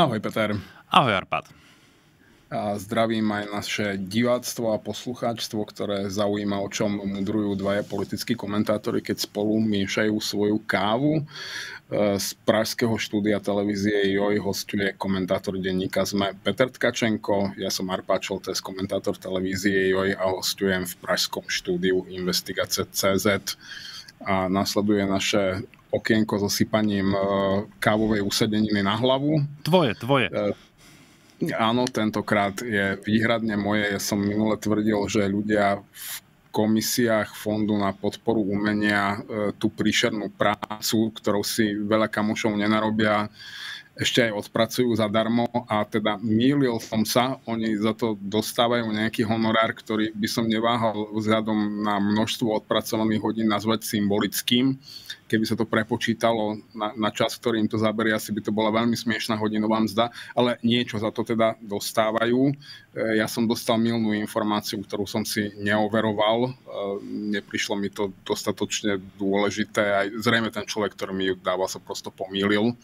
Ahoj Peter. Ahoj Arpad. A zdravím aj naše diváctvo a poslucháčstvo, ktoré zaujíma, o čom mudrujú dvaja politickí komentátori, keď spolu miešajú svoju kávu. E, z pražského štúdia televízie JOJ hostuje komentátor denníka ZME Peter Tkačenko, ja som To je komentátor televízie JOJ a hostujem v pražskom štúdiu Investigace.cz a nasleduje naše okienko so sypaním e, kávovej usedeniny na hlavu. Tvoje, tvoje. E, áno, tentokrát je výhradne moje. Ja som minule tvrdil, že ľudia v komisiách Fondu na podporu umenia e, tú príšernú prácu, ktorou si veľa kamošov nenarobia, ešte aj odpracujú zadarmo a teda mýlil som sa, oni za to dostávajú nejaký honorár, ktorý by som neváhal vzhľadom na množstvo odpracovaných hodín nazvať symbolickým keby sa to prepočítalo na, na čas, ktorý im to zaberie, asi by to bola veľmi smiešná hodinová mzda, ale niečo za to teda dostávajú. E, ja som dostal milnú informáciu, ktorú som si neoveroval. E, neprišlo mi to dostatočne dôležité. Aj zrejme ten človek, ktorý mi ju dával, sa prosto pomýlil.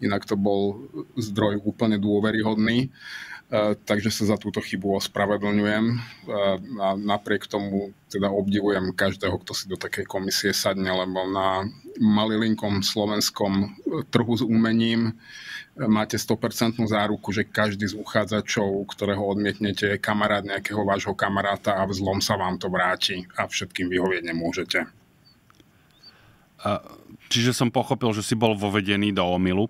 Inak to bol zdroj úplne dôveryhodný. E, takže sa za túto chybu ospravedlňujem e, a napriek tomu teda obdivujem každého, kto si do takej komisie sadne, lebo na malilinkom slovenskom trhu s umením e, máte 100% záruku, že každý z uchádzačov, ktorého odmietnete, je kamarát nejakého vášho kamaráta a vzlom sa vám to vráti a všetkým vyhovieť nemôžete. A Čiže som pochopil, že si bol vovedený do omilu.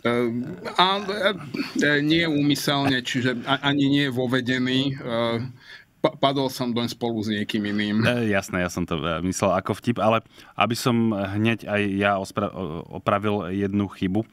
Eh, a, eh, eh, nie úmyselne, čiže ani nie vovedený. Uh, padol som doň spolu s niekým iným. E, jasné, ja som to myslel ako vtip, ale aby som hneď aj ja ospra- opravil jednu chybu,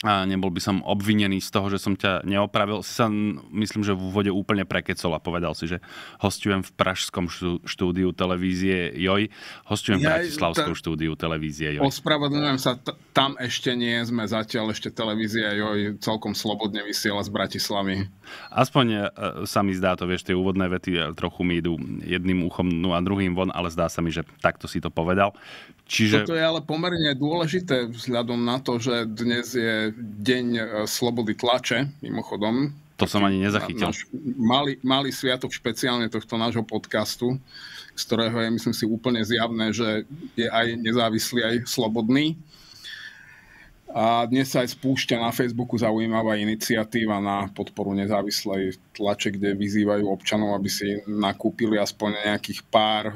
a nebol by som obvinený z toho, že som ťa neopravil. Si sa, myslím, že v úvode úplne prekecol a povedal si, že hostujem v Pražskom štúdiu televízie Joj, hostujem v ja, Bratislavskom ta, štúdiu televízie Joj. Ospravedlňujem sa, t- tam ešte nie sme zatiaľ, ešte televízia Joj celkom slobodne vysiela z Bratislavy. Aspoň e, sa mi zdá to, vieš, tie úvodné vety e, trochu mi idú jedným uchom no a druhým von, ale zdá sa mi, že takto si to povedal. Čiže... Toto je ale pomerne dôležité vzhľadom na to, že dnes je deň e, slobody tlače, mimochodom. To som ani nezachytil. malý, malý sviatok špeciálne tohto nášho podcastu, z ktorého je, myslím si, úplne zjavné, že je aj nezávislý, aj slobodný. A dnes sa aj spúšťa na Facebooku zaujímavá iniciatíva na podporu nezávislej tlače, kde vyzývajú občanov, aby si nakúpili aspoň nejakých pár e,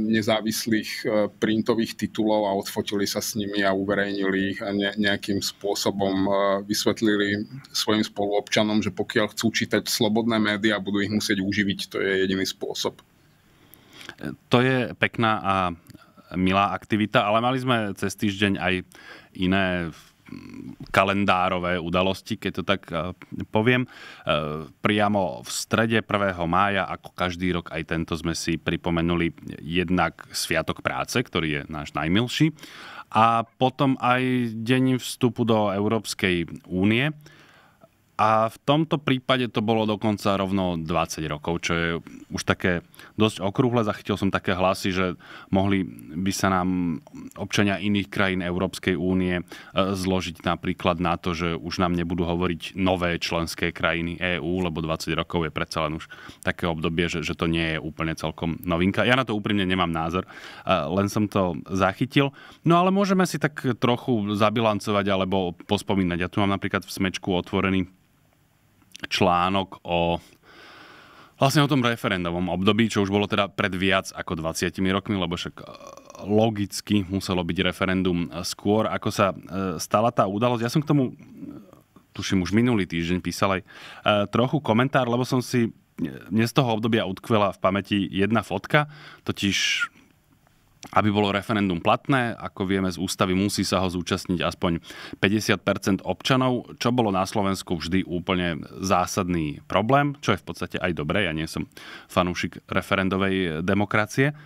nezávislých e, printových titulov a odfotili sa s nimi a uverejnili ich a nejakým spôsobom e, vysvetlili svojim spoluobčanom, že pokiaľ chcú čítať slobodné médiá, budú ich musieť uživiť. To je jediný spôsob. To je pekná a milá aktivita, ale mali sme cez týždeň aj iné kalendárové udalosti, keď to tak eh, poviem. Eh, priamo v strede 1. mája, ako každý rok, aj tento sme si pripomenuli jednak Sviatok práce, ktorý je náš najmilší, a potom aj deň vstupu do Európskej únie. A v tomto prípade to bolo dokonca rovno 20 rokov, čo je už také dosť okrúhle. Zachytil som také hlasy, že mohli by sa nám občania iných krajín Európskej únie e, zložiť napríklad na to, že už nám nebudú hovoriť nové členské krajiny EÚ, lebo 20 rokov je predsa len už také obdobie, že, že to nie je úplne celkom novinka. Ja na to úprimne nemám názor, e, len som to zachytil. No ale môžeme si tak trochu zabilancovať alebo pospomínať. Ja tu mám napríklad v smečku otvorený článok o vlastne o tom referendovom období, čo už bolo teda pred viac ako 20 rokmi, lebo však e, logicky muselo byť referendum skôr, ako sa e, stala tá udalosť. Ja som k tomu, tuším, už minulý týždeň písal aj e, trochu komentár, lebo som si mne z toho obdobia utkvela v pamäti jedna fotka, totiž aby bolo referendum platné, ako vieme z ústavy, musí sa ho zúčastniť aspoň 50 občanov, čo bolo na Slovensku vždy úplne zásadný problém, čo je v podstate aj dobré, ja nie som fanúšik referendovej demokracie.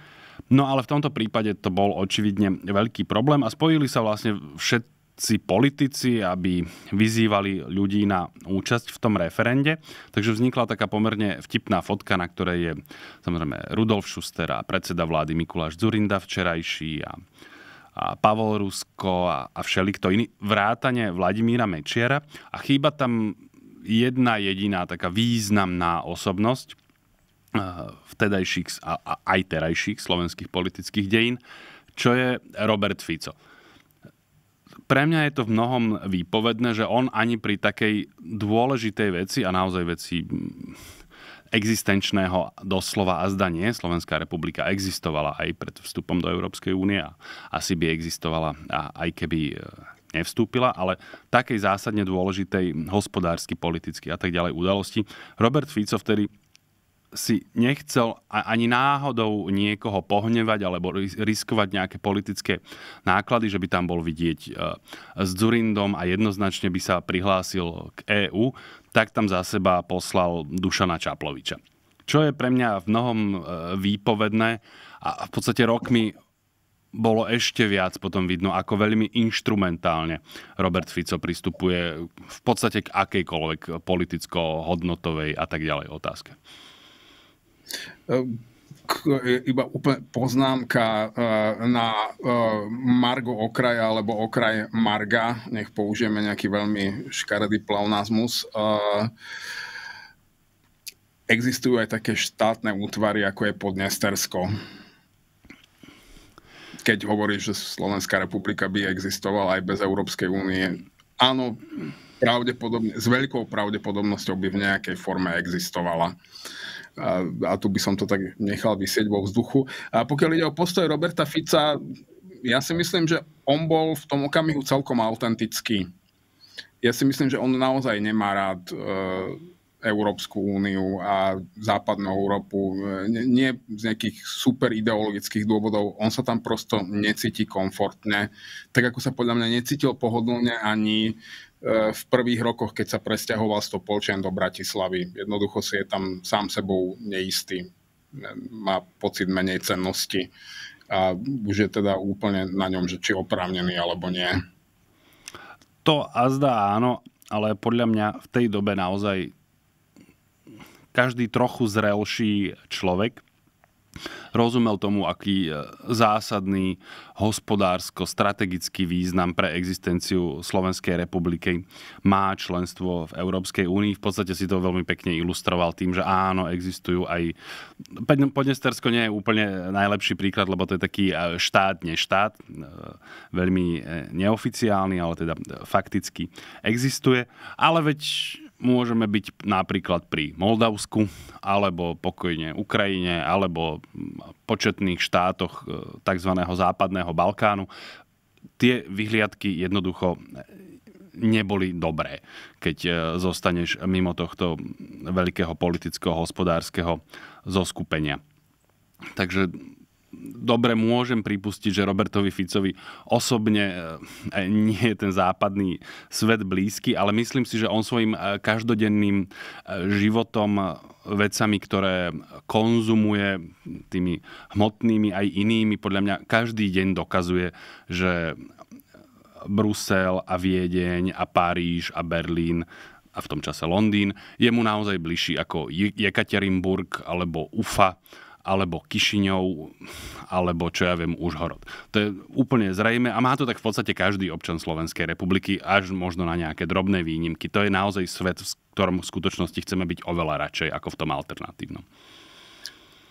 No ale v tomto prípade to bol očividne veľký problém a spojili sa vlastne všetky si politici, aby vyzývali ľudí na účasť v tom referende. Takže vznikla taká pomerne vtipná fotka, na ktorej je samozrejme Rudolf Šuster a predseda vlády Mikuláš Zurinda včerajší a, a Pavol Rusko a, a všelikto iný, vrátane Vladimíra Mečiera a chýba tam jedna jediná taká významná osobnosť eh, vtedajších a aj terajších slovenských politických dejín, čo je Robert Fico pre mňa je to v mnohom výpovedné, že on ani pri takej dôležitej veci a naozaj veci mm, existenčného doslova a zdanie. Slovenská republika existovala aj pred vstupom do Európskej únie a asi by existovala a aj keby e, nevstúpila, ale takej zásadne dôležitej hospodársky, politicky a tak ďalej udalosti. Robert Fico vtedy si nechcel ani náhodou niekoho pohnevať alebo riskovať nejaké politické náklady, že by tam bol vidieť e, s Zurindom a jednoznačne by sa prihlásil k EÚ, tak tam za seba poslal Dušana Čaploviča. Čo je pre mňa v mnohom e, výpovedné a v podstate rokmi bolo ešte viac potom vidno, ako veľmi instrumentálne Robert Fico pristupuje v podstate k akejkoľvek politicko-hodnotovej a tak ďalej otázke iba úplne poznámka e, na e, Margo okraja alebo okraj Marga, nech použijeme nejaký veľmi škaredý pleonazmus. E, existujú aj také štátne útvary, ako je Podnestersko. Keď hovoríš, že Slovenská republika by existovala aj bez Európskej únie, áno, pravdepodobne, s veľkou pravdepodobnosťou by v nejakej forme existovala. Uh, a, a tu by som to tak nechal vysieť vo vzduchu. A pokiaľ ide o postoj Roberta Fica, ja si myslím, že on bol v tom okamihu celkom autentický. Ja si myslím, že on naozaj nemá rád e, Európsku úniu a západnú Európu. Nie, nie z nejakých super ideologických dôvodov. On sa tam prosto necíti komfortne. Tak ako sa podľa mňa necítil pohodlne ani E, v prvých rokoch, keď sa presťahoval z Topolčian do Bratislavy. Jednoducho si je tam sám sebou neistý. E, má pocit menej cennosti a už je teda úplne na ňom, že či oprávnený alebo nie. To a zdá áno, ale podľa mňa v tej dobe naozaj každý trochu zrelší človek rozumel tomu, aký e, zásadný hospodársko-strategický význam pre existenciu Slovenskej republiky má členstvo v Európskej únii. V podstate si to veľmi pekne ilustroval tým, že áno, existujú aj... Podnestersko nie je úplne najlepší príklad, lebo to je taký e, štát, nie štát, e, veľmi neoficiálny, ale teda fakticky existuje. Ale veď môžeme byť napríklad pri Moldavsku, alebo pokojne Ukrajine, alebo početných štátoch e, tzv. západného Balkánu. Tie vyhliadky jednoducho neboli dobré, keď e, zostaneš mimo tohto veľkého politického, hospodárskeho zoskupenia. Takže dobre môžem pripustiť, že Robertovi Ficovi osobne eh, nie je ten západný svet blízky, ale myslím si, že on svojim eh, každodenným eh, životom vecami, ktoré konzumuje tými hmotnými aj inými, podľa mňa každý deň dokazuje, že Brusel a Viedeň a Paríž a Berlín a v tom čase Londýn je mu naozaj bližší ako Jekaterinburg alebo Ufa alebo Kišiňov, alebo čo ja viem, Užhorod. To je úplne zrejme a má to tak v podstate každý občan Slovenskej republiky, až možno na nejaké drobné výnimky. To je naozaj svet, v ktorom v skutočnosti chceme byť oveľa radšej ako v tom alternatívnom.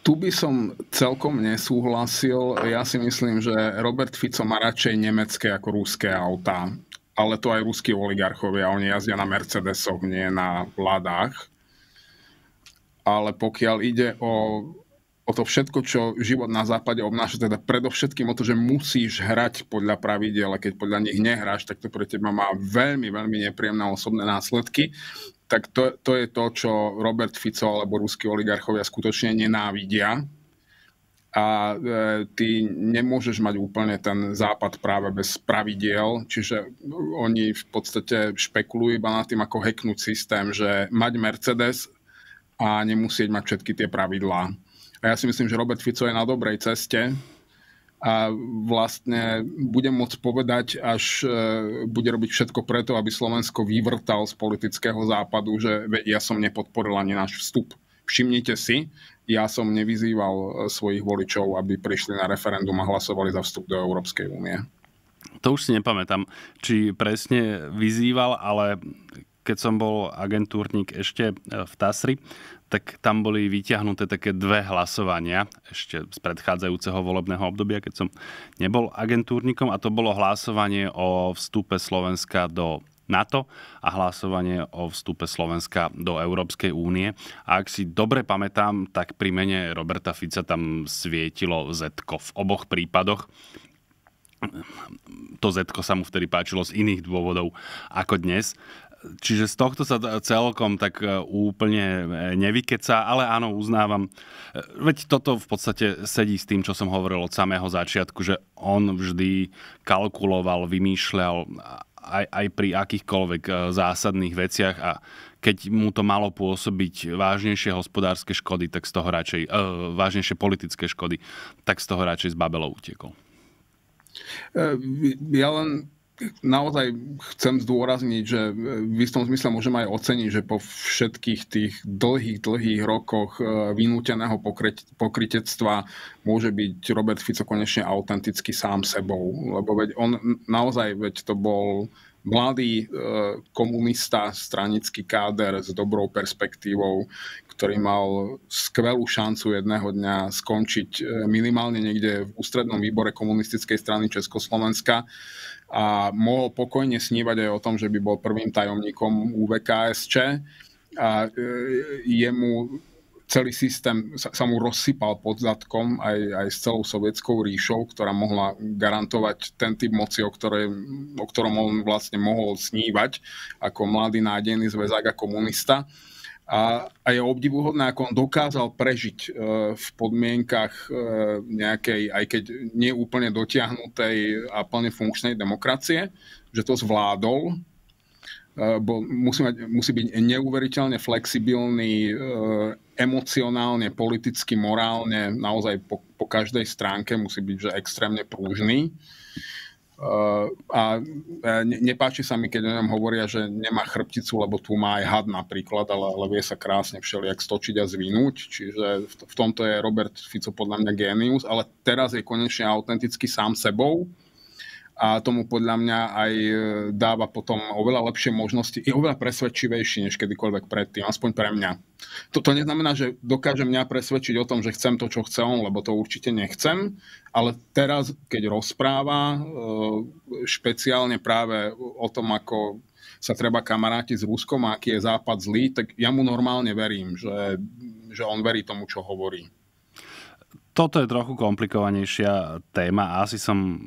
Tu by som celkom nesúhlasil. Ja si myslím, že Robert Fico má radšej nemecké ako rúské autá. Ale to aj rúskí oligarchovia. Oni jazdia na Mercedesoch, nie na Ladách. Ale pokiaľ ide o o to všetko, čo život na západe obnáša, teda predovšetkým o to, že musíš hrať podľa pravidel a keď podľa nich nehráš, tak to pre teba má veľmi, veľmi nepríjemné osobné následky. Tak to, to je to, čo Robert Fico alebo ruskí oligarchovia skutočne nenávidia. A e, ty nemôžeš mať úplne ten západ práve bez pravidiel, čiže oni v podstate špekulujú iba nad tým, ako heknúť systém, že mať Mercedes a nemusieť mať všetky tie pravidlá a ja si myslím, že Robert Fico je na dobrej ceste a vlastne budem môcť povedať, až e, bude robiť všetko preto, aby Slovensko vyvrtal z politického západu, že ja som nepodporil ani náš vstup. Všimnite si, ja som nevyzýval e, svojich voličov, aby prišli na referendum a hlasovali za vstup do Európskej únie. To už si nepamätám, či presne vyzýval, ale keď som bol agentúrnik ešte e, v Tasri, tak tam boli vyťahnuté také dve hlasovania ešte z predchádzajúceho volebného obdobia, keď som nebol agentúrnikom a to bolo hlasovanie o vstupe Slovenska do NATO a hlasovanie o vstupe Slovenska do Európskej únie. A ak si dobre pamätám, tak pri mene Roberta Fica tam svietilo z v oboch prípadoch to zetko sa mu vtedy páčilo z iných dôvodov ako dnes. Čiže z tohto sa celkom tak e, úplne e, nevykeca, ale áno, uznávam. E, veď toto v podstate sedí s tým, čo som hovoril od samého začiatku, že on vždy kalkuloval, vymýšľal aj, aj pri akýchkoľvek zásadných veciach a keď mu to malo pôsobiť vážnejšie hospodárske škody, tak z toho radšej, e, vážnejšie politické škody, tak z toho radšej z Babelov utekol. Ja len naozaj chcem zdôrazniť, že e, v istom zmysle môžem aj oceniť, že po všetkých tých dlhých, dlhých rokoch e, vynúteného pokrytectva môže byť Robert Fico konečne autenticky sám sebou. Lebo veď on naozaj, veď to bol mladý e, komunista, stranický káder s dobrou perspektívou, ktorý mal skvelú šancu jedného dňa skončiť minimálne niekde v ústrednom výbore komunistickej strany Československa a mohol pokojne snívať aj o tom, že by bol prvým tajomníkom UVKSČ a e, jemu celý systém sa, sa mu rozsypal pod zadkom aj, aj s celou sovietskou ríšou, ktorá mohla garantovať ten typ moci, o, ktoré, o ktorom on vlastne mohol snívať ako mladý nádejný zväzák a komunista. A, a je obdivuhodné, ako on dokázal prežiť e, v podmienkach e, nejakej, aj keď nie úplne dotiahnutej a plne funkčnej demokracie, že to zvládol, e, bol, musí, mať, musí byť neuveriteľne flexibilný, e, emocionálne, politicky, morálne, naozaj po, po každej stránke musí byť že extrémne prúžný. Eh, a eh, nepáči sa mi, keď o ňom hovoria, že nemá chrbticu, lebo tu má aj had napríklad, ale, ale vie sa krásne všelijak stočiť a zvinúť, čiže v, v tomto je Robert Fico podľa mňa génius, ale teraz je konečne autenticky sám sebou, a tomu podľa mňa aj e, dáva potom oveľa lepšie možnosti, je oveľa presvedčivejší než kedykoľvek predtým, aspoň pre mňa. Toto neznamená, že dokážem mňa presvedčiť o tom, že chcem to, čo chce on, lebo to určite nechcem, ale teraz, keď rozpráva e, špeciálne práve o tom, ako sa treba kamaráti s Ruskom a aký je Západ zlý, tak ja mu normálne verím, že, že on verí tomu, čo hovorí toto je trochu komplikovanejšia téma a asi som e,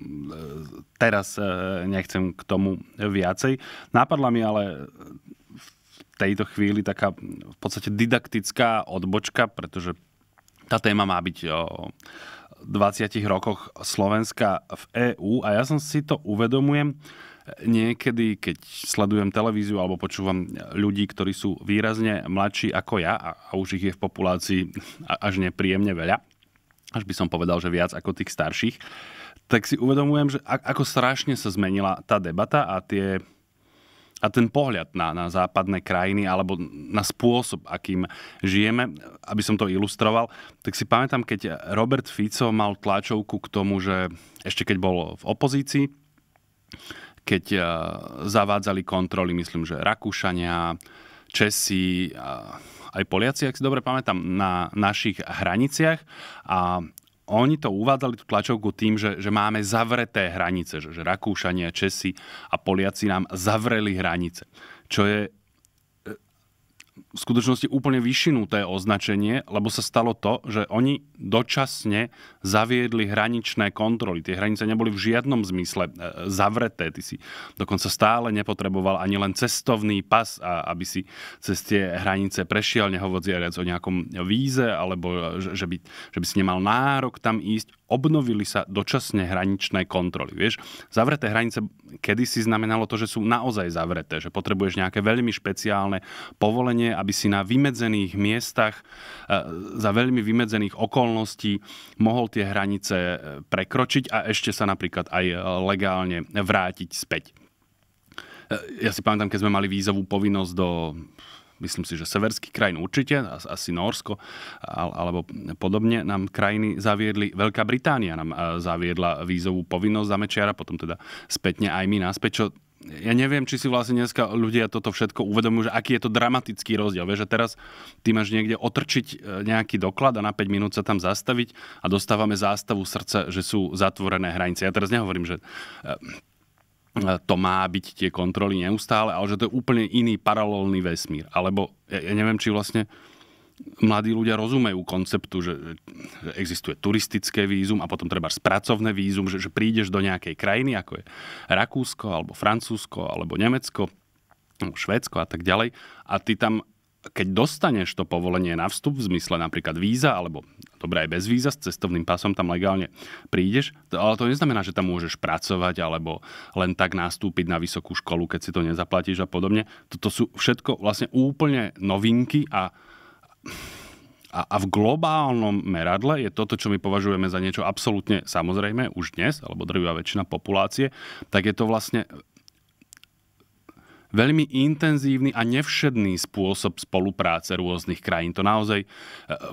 teraz e, nechcem k tomu viacej. Napadla mi ale v tejto chvíli taká v podstate didaktická odbočka, pretože tá téma má byť o 20 rokoch Slovenska v EÚ a ja som si to uvedomujem niekedy, keď sledujem televíziu alebo počúvam ľudí, ktorí sú výrazne mladší ako ja a už ich je v populácii až nepríjemne veľa až by som povedal, že viac ako tých starších, tak si uvedomujem, že ako strašne sa zmenila tá debata a tie a ten pohľad na, na západné krajiny alebo na spôsob, akým žijeme, aby som to ilustroval, tak si pamätám, keď Robert Fico mal tlačovku k tomu, že ešte keď bol v opozícii, keď e, zavádzali kontroly, myslím, že Rakúšania, Česi, aj Poliaci, ak si dobre pamätám, na našich hraniciach a oni to uvádzali tú tlačovku tým, že, že máme zavreté hranice, že, že Rakúšania, Česi a Poliaci nám zavreli hranice, čo je v skutočnosti úplne vyšinuté označenie, lebo sa stalo to, že oni dočasne zaviedli hraničné kontroly. Tie hranice neboli v žiadnom zmysle e, zavreté. Ty si dokonca stále nepotreboval ani len cestovný pas, aby si cez tie hranice prešiel, nehovoriac o nejakom víze, alebo e, že by, že by si nemal nárok tam ísť obnovili sa dočasne hraničné kontroly. Vieš, zavreté hranice kedysi znamenalo to, že sú naozaj zavreté, že potrebuješ nejaké veľmi špeciálne povolenie, aby si na vymedzených miestach e, za veľmi vymedzených okolností mohol tie hranice e, prekročiť a ešte sa napríklad aj e, legálne vrátiť späť. Ja si pamätám, keď sme mali vízovú povinnosť do myslím si, že severský krajín určite, asi Norsko alebo podobne, nám krajiny zaviedli, Veľká Británia nám zaviedla vízovú povinnosť za mečiara, potom teda spätne aj my náspäť, čo ja neviem, či si vlastne dneska ľudia toto všetko uvedomujú, že aký je to dramatický rozdiel. Vieš, že teraz ty máš niekde otrčiť e, nejaký doklad a na 5 minút sa tam zastaviť a dostávame zástavu srdca, že sú zatvorené hranice. Ja teraz nehovorím, že e, E, to má byť tie kontroly neustále, ale že to je úplne iný paralelný vesmír. Alebo ja, ja neviem, či vlastne mladí ľudia rozumejú konceptu, že, že existuje turistické vízum a potom treba spracovné vízum, že, že prídeš do nejakej krajiny, ako je Rakúsko, alebo Francúzsko, alebo Nemecko, Švédsko a tak ďalej a ty tam keď dostaneš to povolenie na vstup v zmysle napríklad víza, alebo dobre aj bez víza, s cestovným pasom tam legálne prídeš, to, ale to neznamená, že tam môžeš pracovať alebo len tak nastúpiť na vysokú školu, keď si to nezaplatíš a podobne. Toto sú všetko vlastne úplne novinky a, a, a v globálnom meradle je toto, čo my považujeme za niečo absolútne samozrejme už dnes, alebo drvivá väčšina populácie, tak je to vlastne veľmi intenzívny a nevšedný spôsob spolupráce rôznych krajín. To naozaj e,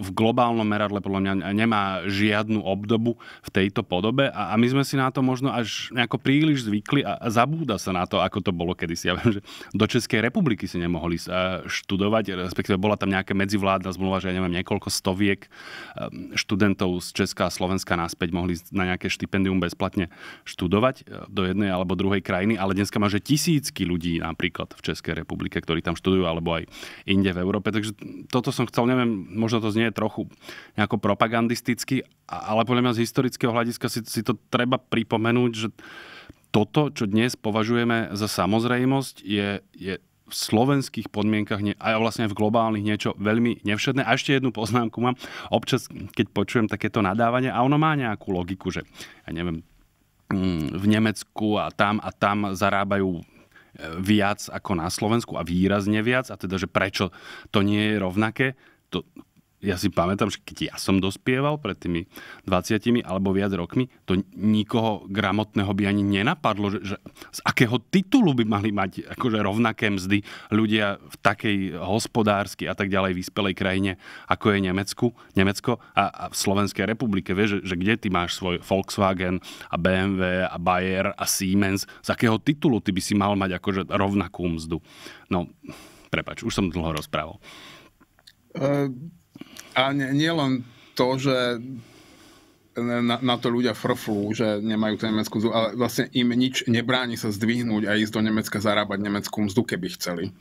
v globálnom meradle podľa mňa nemá žiadnu obdobu v tejto podobe a my sme si na to možno až nejako príliš zvykli a zabúda sa na to, ako to bolo kedysi. Ja viem, že do Českej republiky si nemohli e, študovať, respektíve bola tam nejaká medzivládna zmluva, že ja neviem, niekoľko stoviek e, študentov z Česka a Slovenska naspäť mohli na nejaké štipendium bezplatne študovať do jednej alebo druhej krajiny, ale dneska má, že tisícky ľudí napríklad napríklad v Českej republike, ktorí tam študujú, alebo aj inde v Európe. Takže toto som chcel, neviem, možno to znie trochu nejako propagandisticky, ale podľa mňa z historického hľadiska si, si to treba pripomenúť, že toto, čo dnes považujeme za samozrejmosť, je, je v slovenských podmienkach a vlastne v globálnych niečo veľmi nevšetné. A ešte jednu poznámku mám. Občas, keď počujem takéto nadávanie, a ono má nejakú logiku, že ja neviem, mm, v Nemecku a tam a tam zarábajú viac ako na Slovensku a výrazne viac, a teda, že prečo to nie je rovnaké, to ja si pamätám, že keď ja som dospieval pred tými 20 alebo viac rokmi, to nikoho gramotného by ani nenapadlo, že, že z akého titulu by mali mať akože rovnaké mzdy ľudia v takej hospodársky a tak ďalej vyspelej krajine, ako je Nemecku, Nemecko a, a v Slovenskej republike. Vieš, že, že kde ty máš svoj Volkswagen a BMW a Bayer a Siemens, z akého titulu ty by si mal mať akože rovnakú mzdu. No, prepač, už som dlho rozprával. Uh a nielen to, že na, na to ľudia frflú, že nemajú tú nemeckú mzdu, ale vlastne im nič nebráni sa zdvihnúť a ísť do Nemecka zarábať nemeckú mzdu, keby chceli.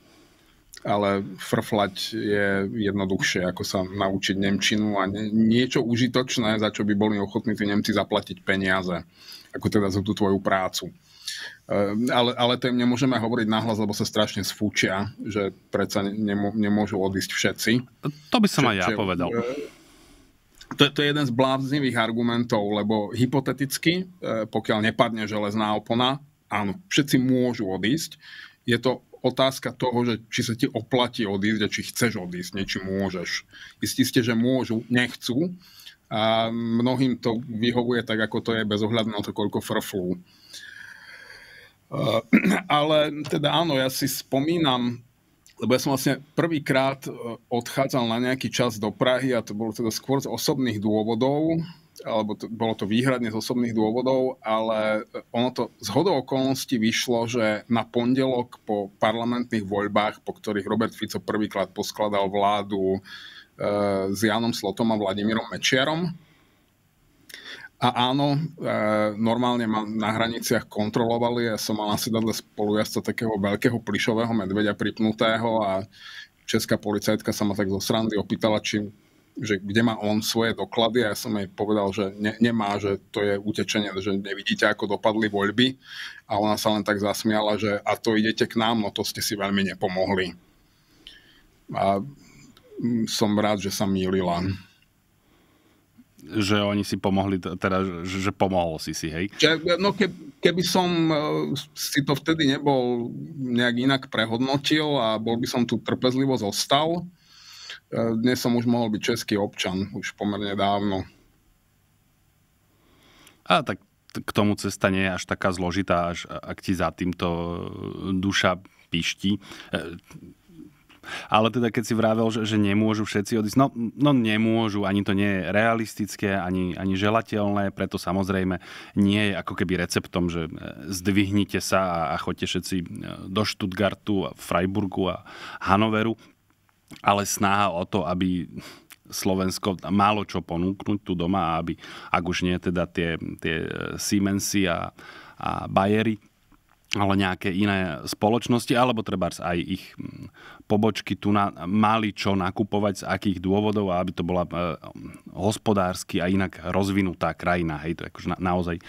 Ale frflať je jednoduchšie, ako sa naučiť Nemčinu a nie, niečo užitočné, za čo by boli ochotní tí Nemci zaplatiť peniaze, ako teda za tú tvoju prácu. Ehm, ale, ale to im nemôžeme hovoriť nahlas, lebo sa strašne sfúčia, že predsa nemô, nemôžu odísť všetci. To by som čo, aj ja povedal. Eh, to, to je jeden z bláznivých argumentov, lebo hypoteticky, eh, pokiaľ nepadne železná opona, áno, všetci môžu odísť. Je to otázka toho, že či sa ti oplatí odísť a či chceš odísť, nie či môžeš. Istí ste, že môžu, nechcú a mnohým to vyhovuje tak, ako to je bez ohľadu na to, koľko frflú. Eh, ale teda áno, ja si spomínam, lebo ja som vlastne prvýkrát eh, odchádzal na nejaký čas do Prahy a to bolo teda skôr z osobných dôvodov, alebo to, bolo to výhradne z osobných dôvodov, ale eh, ono to z hodou okolností vyšlo, že na pondelok po parlamentných voľbách, po ktorých Robert Fico prvýkrát poskladal vládu e, s Janom Slotom a Vladimírom Mečiarom, a áno, e, normálne ma na hraniciach kontrolovali, ja som mal asi vedľa spolujazca takého veľkého plišového medveďa pripnutého a česká policajtka sa ma tak zo srandy opýtala, či že kde má on svoje doklady a ja som jej povedal, že ne, nemá, že to je utečenie, že nevidíte, ako dopadli voľby a ona sa len tak zasmiala, že a to idete k nám, no to ste si veľmi nepomohli. A mm, som rád, že sa mýlila že oni si pomohli, teda, že, že pomohol si si, hej? No ke, keby som e, si to vtedy nebol nejak inak prehodnotil a bol by som tu trpezlivo zostal, e, dnes som už mohol byť český občan, už pomerne dávno. A tak k tomu cesta nie je až taká zložitá, až ak ti za týmto duša pišti. E, ale teda keď si vravel, že, že nemôžu všetci odísť, no, no nemôžu, ani to nie je realistické, ani, ani želateľné, preto samozrejme nie je ako keby receptom, že e, zdvihnite sa a, a choďte všetci e, do Stuttgartu, a Freiburgu a Hanoveru, ale snaha o to, aby Slovensko málo čo ponúknuť tu doma, aby, ak už nie teda tie, tie e, Siemensy a, a Bayery, ale nejaké iné spoločnosti, alebo treba aj ich mm, pobočky tu na, mali čo nakupovať, z akých dôvodov, aby to bola e, hospodársky a inak rozvinutá krajina. Hej, to akože na, naozaj e,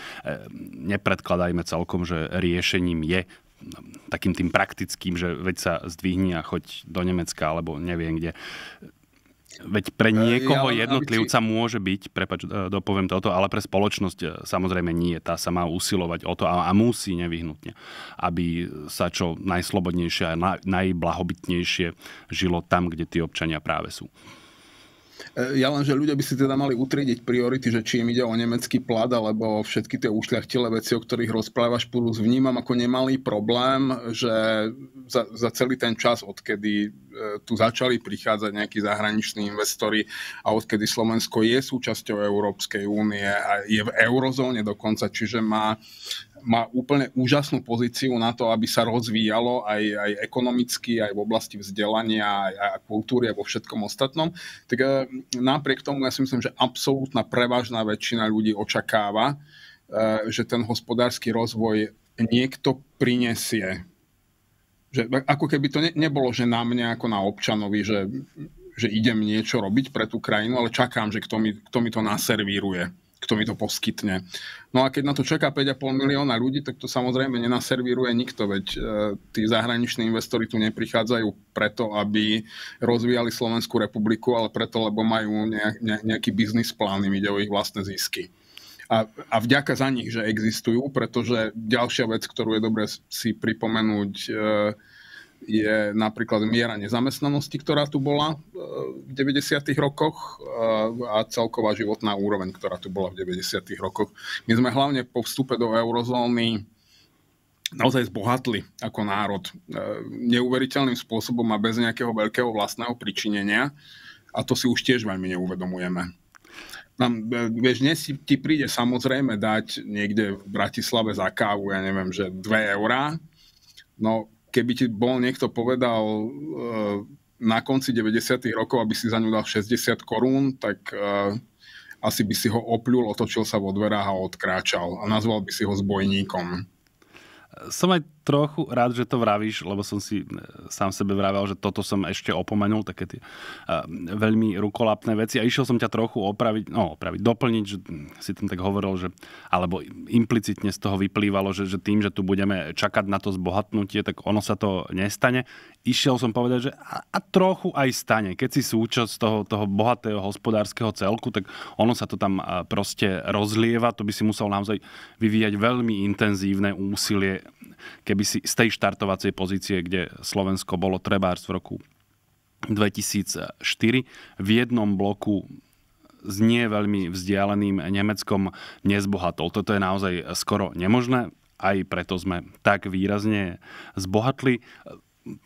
nepredkladajme celkom, že riešením je mm, takým tým praktickým, že veď sa zdvihni a choď do Nemecka alebo neviem kde. Veď pre e, niekoho ja jednotlivca môže byť, prepač, e, dopoviem toto, ale pre spoločnosť e, samozrejme nie. Tá sa má usilovať o to a, a musí nevyhnutne, aby sa čo najslobodnejšie a na, najblahobytnejšie žilo tam, kde tí občania práve sú. E, ja len, že ľudia by si teda mali utriediť priority, že či im ide o nemecký plat, alebo všetky tie ušľachtilé veci, o ktorých rozprávaš, plus vnímam ako nemalý problém, že za, za celý ten čas, odkedy e, tu začali prichádzať nejakí zahraniční investori a odkedy Slovensko je súčasťou Európskej únie a je v eurozóne dokonca, čiže má má úplne úžasnú pozíciu na to, aby sa rozvíjalo aj, aj ekonomicky, aj v oblasti vzdelania, aj, aj kultúry, aj vo všetkom ostatnom. Tak eh, napriek tomu ja si myslím, že absolútna prevažná väčšina ľudí očakáva, eh, že ten hospodársky rozvoj niekto prinesie. Že, ako keby to ne, nebolo, že na mne ako na občanovi, že, že idem niečo robiť pre tú krajinu, ale čakám, že kto mi, kto mi to naservíruje kto mi to poskytne. No a keď na to čaká 5,5 milióna ľudí, tak to samozrejme nenaservíruje nikto, veď e, tí zahraniční investori tu neprichádzajú preto, aby rozvíjali Slovenskú republiku, ale preto, lebo majú nejaký biznis plán, im ide o ich vlastné zisky. A, a vďaka za nich, že existujú, pretože ďalšia vec, ktorú je dobre si pripomenúť, e, je napríklad miera nezamestnanosti, ktorá tu bola e, v 90. rokoch e, a celková životná úroveň, ktorá tu bola v 90. rokoch. My sme hlavne po vstupe do eurozóny naozaj zbohatli ako národ e, neuveriteľným spôsobom a bez nejakého veľkého vlastného pričinenia. A to si už tiež veľmi neuvedomujeme. Tam, vieš, dnes ti príde samozrejme dať niekde v Bratislave za kávu, ja neviem, že 2 eurá, no keby ti bol niekto povedal e, na konci 90. rokov, aby si za ňu dal 60 korún, tak uh, asi by si ho opľul, otočil sa vo dverách a odkráčal. A nazval by si ho zbojníkom. Som aj trochu rád, že to vravíš, lebo som si e, sám sebe vravel, že toto som ešte opomenul, také tie uh, veľmi rukolapné veci a išiel som ťa trochu opraviť, no opraviť, doplniť, že hm, si tam tak hovoril, že, alebo implicitne z toho vyplývalo, že, že tým, že tu budeme čakať na to zbohatnutie, tak ono sa to nestane. Išiel som povedať, že a, a trochu aj stane. Keď si súčasť toho, toho bohatého hospodárskeho celku, tak ono sa to tam e, proste rozlieva, to by si musel naozaj vyvíjať veľmi intenzívne úsilie, keby keby si z tej štartovacej pozície, kde Slovensko bolo trebárs v roku 2004, v jednom bloku s nie veľmi vzdialeným Nemeckom nezbohatol. Toto je naozaj skoro nemožné, aj preto sme tak výrazne zbohatli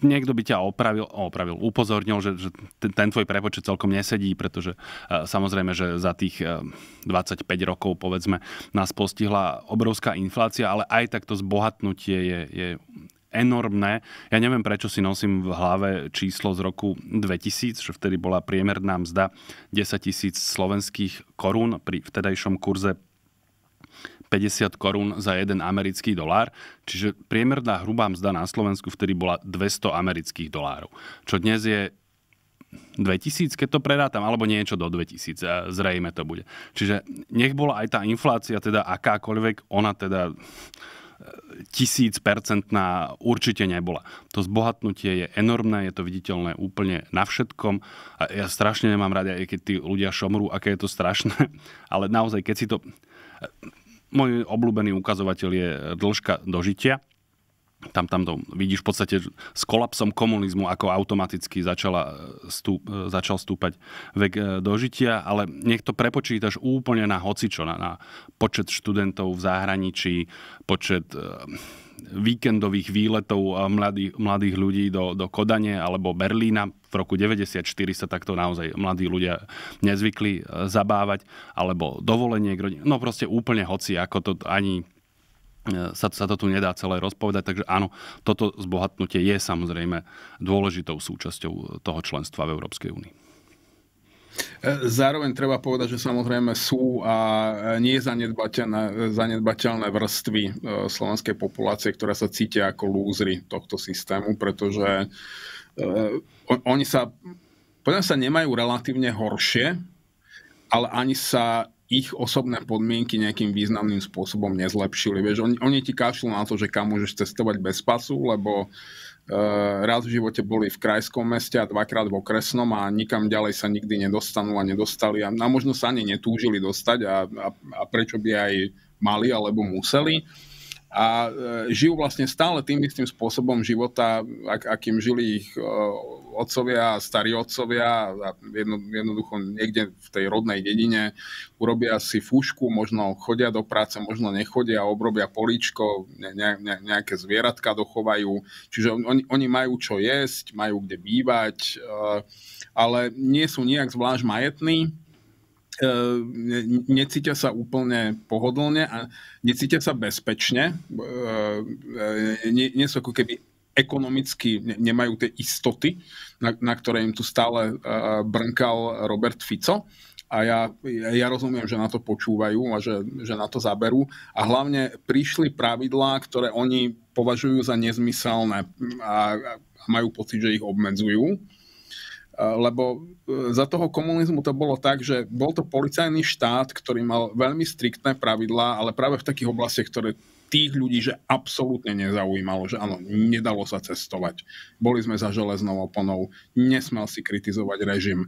niekto by ťa opravil, opravil upozornil, že, že ten, ten tvoj prepočet celkom nesedí, pretože e, samozrejme, že za tých 25 e, rokov, povedzme, nás postihla obrovská inflácia, ale aj tak to zbohatnutie je, je enormné. Ja neviem, prečo si nosím v hlave číslo z roku 2000, že vtedy bola priemerná mzda 10 tisíc slovenských korún pri vtedajšom kurze 50 korún za jeden americký dolár, čiže priemerná hrubá mzda na Slovensku vtedy bola 200 amerických dolárov, čo dnes je 2000, keď to prerátam, alebo niečo do 2000, zrejme to bude. Čiže nech bola aj tá inflácia, teda akákoľvek, ona teda e, tisícpercentná určite nebola. To zbohatnutie je enormné, je to viditeľné úplne na všetkom. A ja strašne nemám rada, aj keď tí ľudia šomrú, aké je to strašné. Ale naozaj, keď si to môj obľúbený ukazovateľ je e, dĺžka dožitia. Tam, tam to vidíš v podstate s kolapsom komunizmu, ako automaticky začala e, stúp, e, začal stúpať vek dožitia, ale nech to prepočítaš úplne na hocičo, na, na počet študentov v zahraničí, počet víkendových výletov eh, mladých, mladých ľudí do, do Kodane alebo Berlína. V roku 1994 sa takto naozaj mladí ľudia nezvykli eh, zabávať, alebo dovolenie, no proste úplne hoci, ako to ani eh, sa, sa to tu nedá celé rozpovedať, takže áno, toto zbohatnutie je samozrejme dôležitou súčasťou toho členstva v Európskej únii. E, zároveň treba povedať, že samozrejme sú a e, nie zanedbateľné, e, zanedbateľné vrstvy slovenskej populácie, ktoré sa cítia ako lúzry tohto systému, pretože oni sa, podľa sa nemajú relatívne horšie, ale ani sa ich osobné podmienky nejakým významným spôsobom nezlepšili. Vieš, oni, oni ti kašľú na to, že kam môžeš cestovať bez pasu, lebo uh, Eh, raz v živote boli v krajskom meste a dvakrát v okresnom a nikam ďalej sa nikdy nedostanú a nedostali a, a možno sa ani netúžili dostať a, a, a prečo by aj mali alebo museli a eh, žijú vlastne stále tým istým spôsobom života, akým žili ich eh, otcovia, starí otcovia a jedno, jednoducho niekde v tej rodnej dedine urobia si fúšku, možno chodia do práce, možno nechodia, obrobia políčko, ne, ne, nejaké zvieratka dochovajú. Čiže oni, oni majú čo jesť, majú kde bývať, eh, ale nie sú nejak zvlášť majetní, eh, necítia sa úplne pohodlne a necítia sa bezpečne. Eh, nie, nie sú ako keby ekonomicky nemajú tie istoty, na, na ktoré im tu stále uh, brnkal Robert Fico. A ja, ja rozumiem, že na to počúvajú a že, že na to zaberú. A hlavne prišli pravidlá, ktoré oni považujú za nezmyselné a, a majú pocit, že ich obmedzujú e, lebo e, za toho komunizmu to bolo tak, že bol to policajný štát, ktorý mal veľmi striktné pravidlá, ale práve v takých oblastiach, ktoré tých ľudí, že absolútne nezaujímalo, že áno, nedalo sa cestovať. Boli sme za železnou oponou, nesmel si kritizovať režim. E,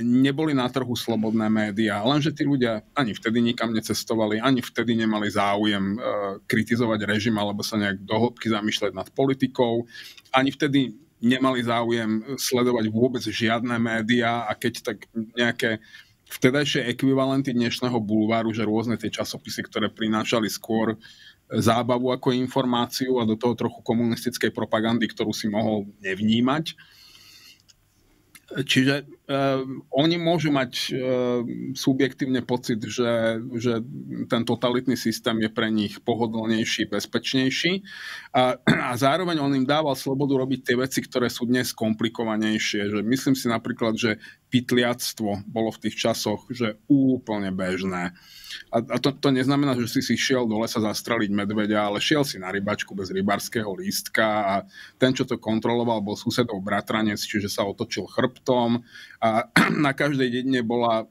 neboli na trhu slobodné médiá, lenže tí ľudia ani vtedy nikam necestovali, ani vtedy nemali záujem e, kritizovať režim alebo sa nejak dohlbky zamýšľať nad politikou, ani vtedy nemali záujem sledovať vôbec žiadne médiá a keď tak nejaké vtedajšie ekvivalenty dnešného bulváru, že rôzne tie časopisy, ktoré prinášali skôr e, zábavu ako informáciu a do toho trochu komunistickej propagandy, ktorú si mohol nevnímať. Čiže Ehm, oni môžu mať ehm, subjektívne pocit, že, že ten totalitný systém je pre nich pohodlnejší, bezpečnejší a, a zároveň on im dával slobodu robiť tie veci, ktoré sú dnes komplikovanejšie. Že myslím si napríklad, že pytliactvo bolo v tých časoch že úplne bežné. A, a to, to neznamená, že si si šiel do lesa zastreliť medveďa, ale šiel si na rybačku bez rybárskeho lístka a ten, čo to kontroloval, bol susedov bratranec, čiže sa otočil chrbtom a na každej dedine bola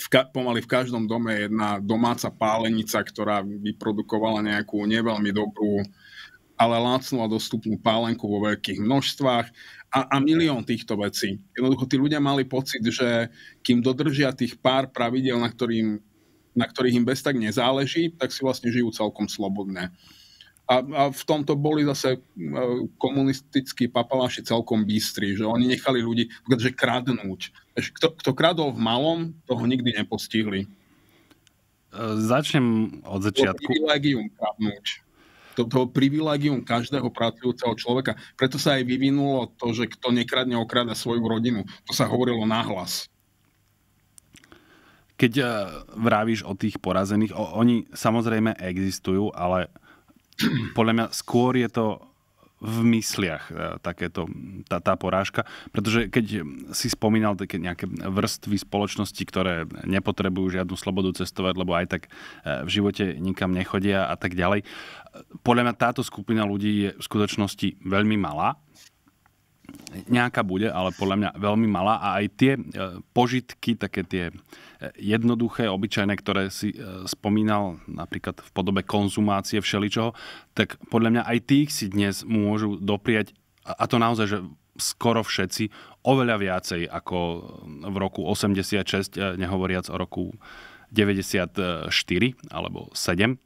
v ka- pomaly v každom dome jedna domáca pálenica, ktorá vyprodukovala nejakú neveľmi dobrú, ale lácnú a dostupnú pálenku vo veľkých množstvách a, a milión týchto vecí. Jednoducho tí ľudia mali pocit, že kým dodržia tých pár pravidel, na, ktorým, na ktorých im bez tak nezáleží, tak si vlastne žijú celkom slobodne. A, a v tomto boli zase e, komunistickí papaláši celkom bystri, že oni nechali ľudí že kradnúť. Kto, kto kradol v malom, toho nikdy nepostihli. E, začnem od začiatku. To privilegium kradnúť. To, to privilegium každého pracujúceho človeka. Preto sa aj vyvinulo to, že kto nekradne, okrada svoju rodinu. To sa hovorilo nahlas keď e, vravíš o tých porazených, o, oni samozrejme existujú, ale podľa mňa skôr je to v mysliach e, takéto, tá, tá porážka. Pretože keď si spomínal také nejaké vrstvy spoločnosti, ktoré nepotrebujú žiadnu slobodu cestovať, lebo aj tak e, v živote nikam nechodia a tak ďalej. E, podľa mňa táto skupina ľudí je v skutočnosti veľmi malá. Nejaká bude, ale podľa mňa veľmi malá. A aj tie požitky, také tie jednoduché, obyčajné, ktoré si e, spomínal napríklad v podobe konzumácie všeličoho, tak podľa mňa aj tých si dnes môžu dopriať, a to naozaj, že skoro všetci, oveľa viacej ako v roku 86, e, nehovoriac o roku 94 alebo 7.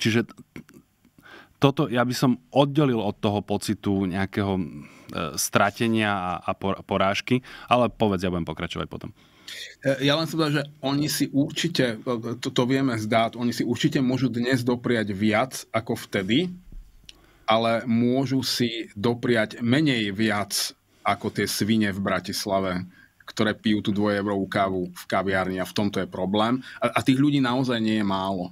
Čiže toto ja by som oddelil od toho pocitu nejakého e, stratenia a, a porážky, ale povedz, ja budem pokračovať potom. E, ja len som povedal, že oni si určite, e, to, to vieme zdáť, oni si určite môžu dnes dopriať viac ako vtedy, ale môžu si dopriať menej viac ako tie svine v Bratislave, ktoré pijú tú dvojeurovú kávu v kaviarni a v tomto je problém. A, a tých ľudí naozaj nie je málo.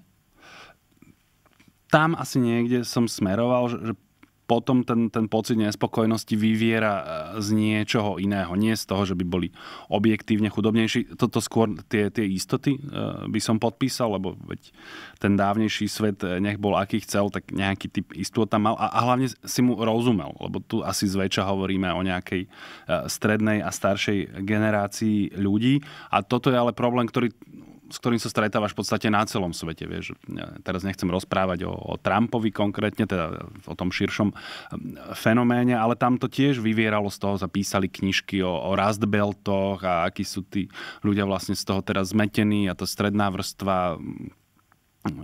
Tam asi niekde som smeroval, že potom ten, ten pocit nespokojnosti vyviera e, z niečoho iného. Nie z toho, že by boli objektívne chudobnejší. Toto skôr tie, tie istoty e, by som podpísal, lebo veď ten dávnejší svet, e, nech bol aký chcel, tak nejaký typ istot tam mal. A, a hlavne si mu rozumel, lebo tu asi zväčša hovoríme o nejakej strednej a staršej generácii ľudí. A toto je ale problém, ktorý s ktorým sa stretávaš v podstate na celom svete. Vieš. Ja teraz nechcem rozprávať o, o Trumpovi konkrétne, teda o tom širšom hm, fenoméne, ale tam to tiež vyvieralo z toho, zapísali knižky o, o rastbeltoch a akí sú tí ľudia vlastne z toho teraz zmetení a to stredná vrstva hm,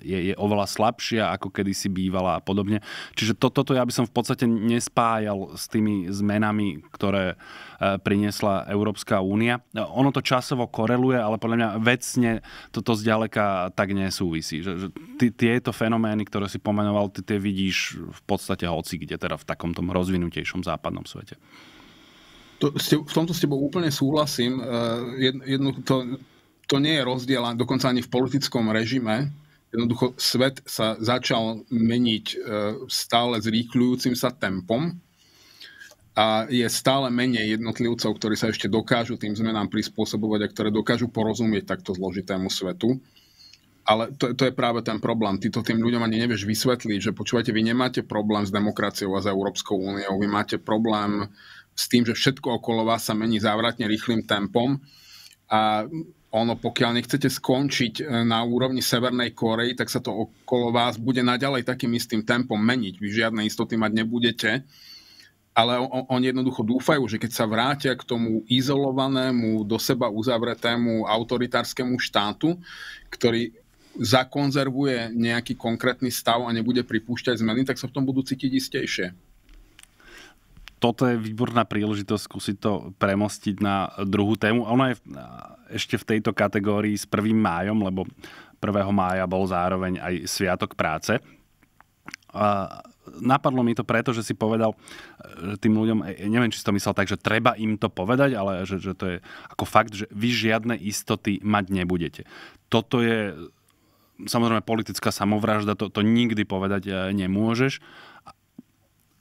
je, je oveľa slabšia, ako kedysi bývala a podobne. Čiže to, toto ja by som v podstate nespájal s tými zmenami, ktoré e, priniesla Európska únia. Ono to časovo koreluje, ale podľa mňa vecne toto zďaleka tak nesúvisí. Že, že ty, tieto fenomény, ktoré si pomenoval, ty tie vidíš v podstate hoci kde, teda v takomto rozvinutejšom západnom svete. To, v tomto s tebou úplne súhlasím. E, Jedno, to, to nie je rozdiel dokonca ani v politickom režime, Jednoducho svet sa začal meniť e, stále zrýchľujúcim sa tempom a je stále menej jednotlivcov, ktorí sa ešte dokážu tým zmenám prispôsobovať a ktoré dokážu porozumieť takto zložitému svetu. Ale to, to je práve ten problém. Ty to tým ľuďom ani nevieš vysvetliť, že počúvate, vy nemáte problém s demokraciou a s Európskou úniou, vy máte problém s tým, že všetko okolo vás sa mení závratne rýchlým tempom a ono, pokiaľ nechcete skončiť e, na úrovni Severnej Korei, tak sa to okolo vás bude naďalej takým istým tempom meniť. Vy žiadne istoty mať nebudete. Ale oni jednoducho dúfajú, že keď sa vrátia k tomu izolovanému, do seba uzavretému autoritárskému štátu, ktorý zakonzervuje nejaký konkrétny stav a nebude pripúšťať zmeny, tak sa v tom budú cítiť istejšie toto je výborná príležitosť skúsiť to premostiť na druhú tému. Ono ona je ešte v tejto kategórii s 1. májom, lebo 1. mája bol zároveň aj Sviatok práce. A napadlo mi to preto, že si povedal e, tým ľuďom, e, e, neviem, či si to myslel tak, že treba im to povedať, ale že, že to je ako fakt, že vy žiadne istoty mať nebudete. Toto je samozrejme politická samovražda, to, to nikdy povedať nemôžeš,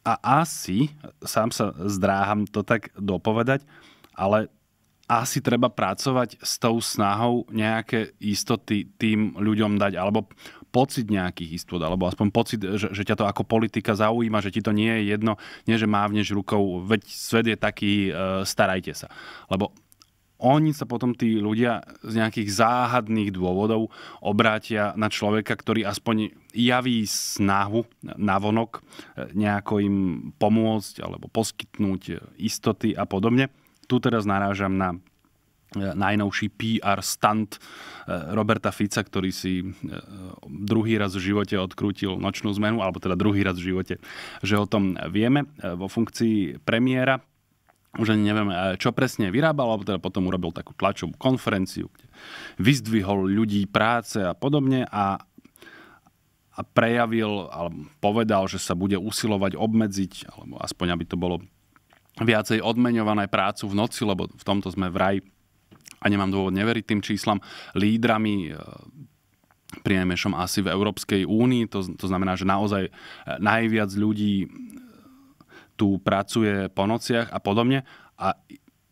a asi, sám sa zdráham to tak dopovedať, ale asi treba pracovať s tou snahou nejaké istoty tým ľuďom dať, alebo pocit nejakých istot, alebo aspoň pocit, že, že ťa to ako politika zaujíma, že ti to nie je jedno, nie že mávneš rukou, veď svet je taký, e, starajte sa. Lebo oni sa potom tí ľudia z nejakých záhadných dôvodov obrátia na človeka, ktorý aspoň javí snahu navonok e, nejako im pomôcť alebo poskytnúť istoty a podobne. Tu teraz narážam na e, najnovší PR stunt e, Roberta Fica, ktorý si druhý raz v živote odkrútil nočnú zmenu, alebo teda druhý raz v živote, že o tom vieme vo funkcii premiéra už ani nevieme, eh, čo presne vyrábal, alebo teda potom urobil takú tlačovú konferenciu, kde vyzdvihol ľudí práce a podobne a, a prejavil, alebo povedal, že sa bude usilovať obmedziť, alebo aspoň aby to bolo viacej odmeňované prácu v noci, lebo v tomto sme vraj, a nemám dôvod neveriť tým číslam, lídrami eh, pri asi v Európskej únii. To, to znamená, že naozaj eh, najviac ľudí tu pracuje po nociach a podobne. A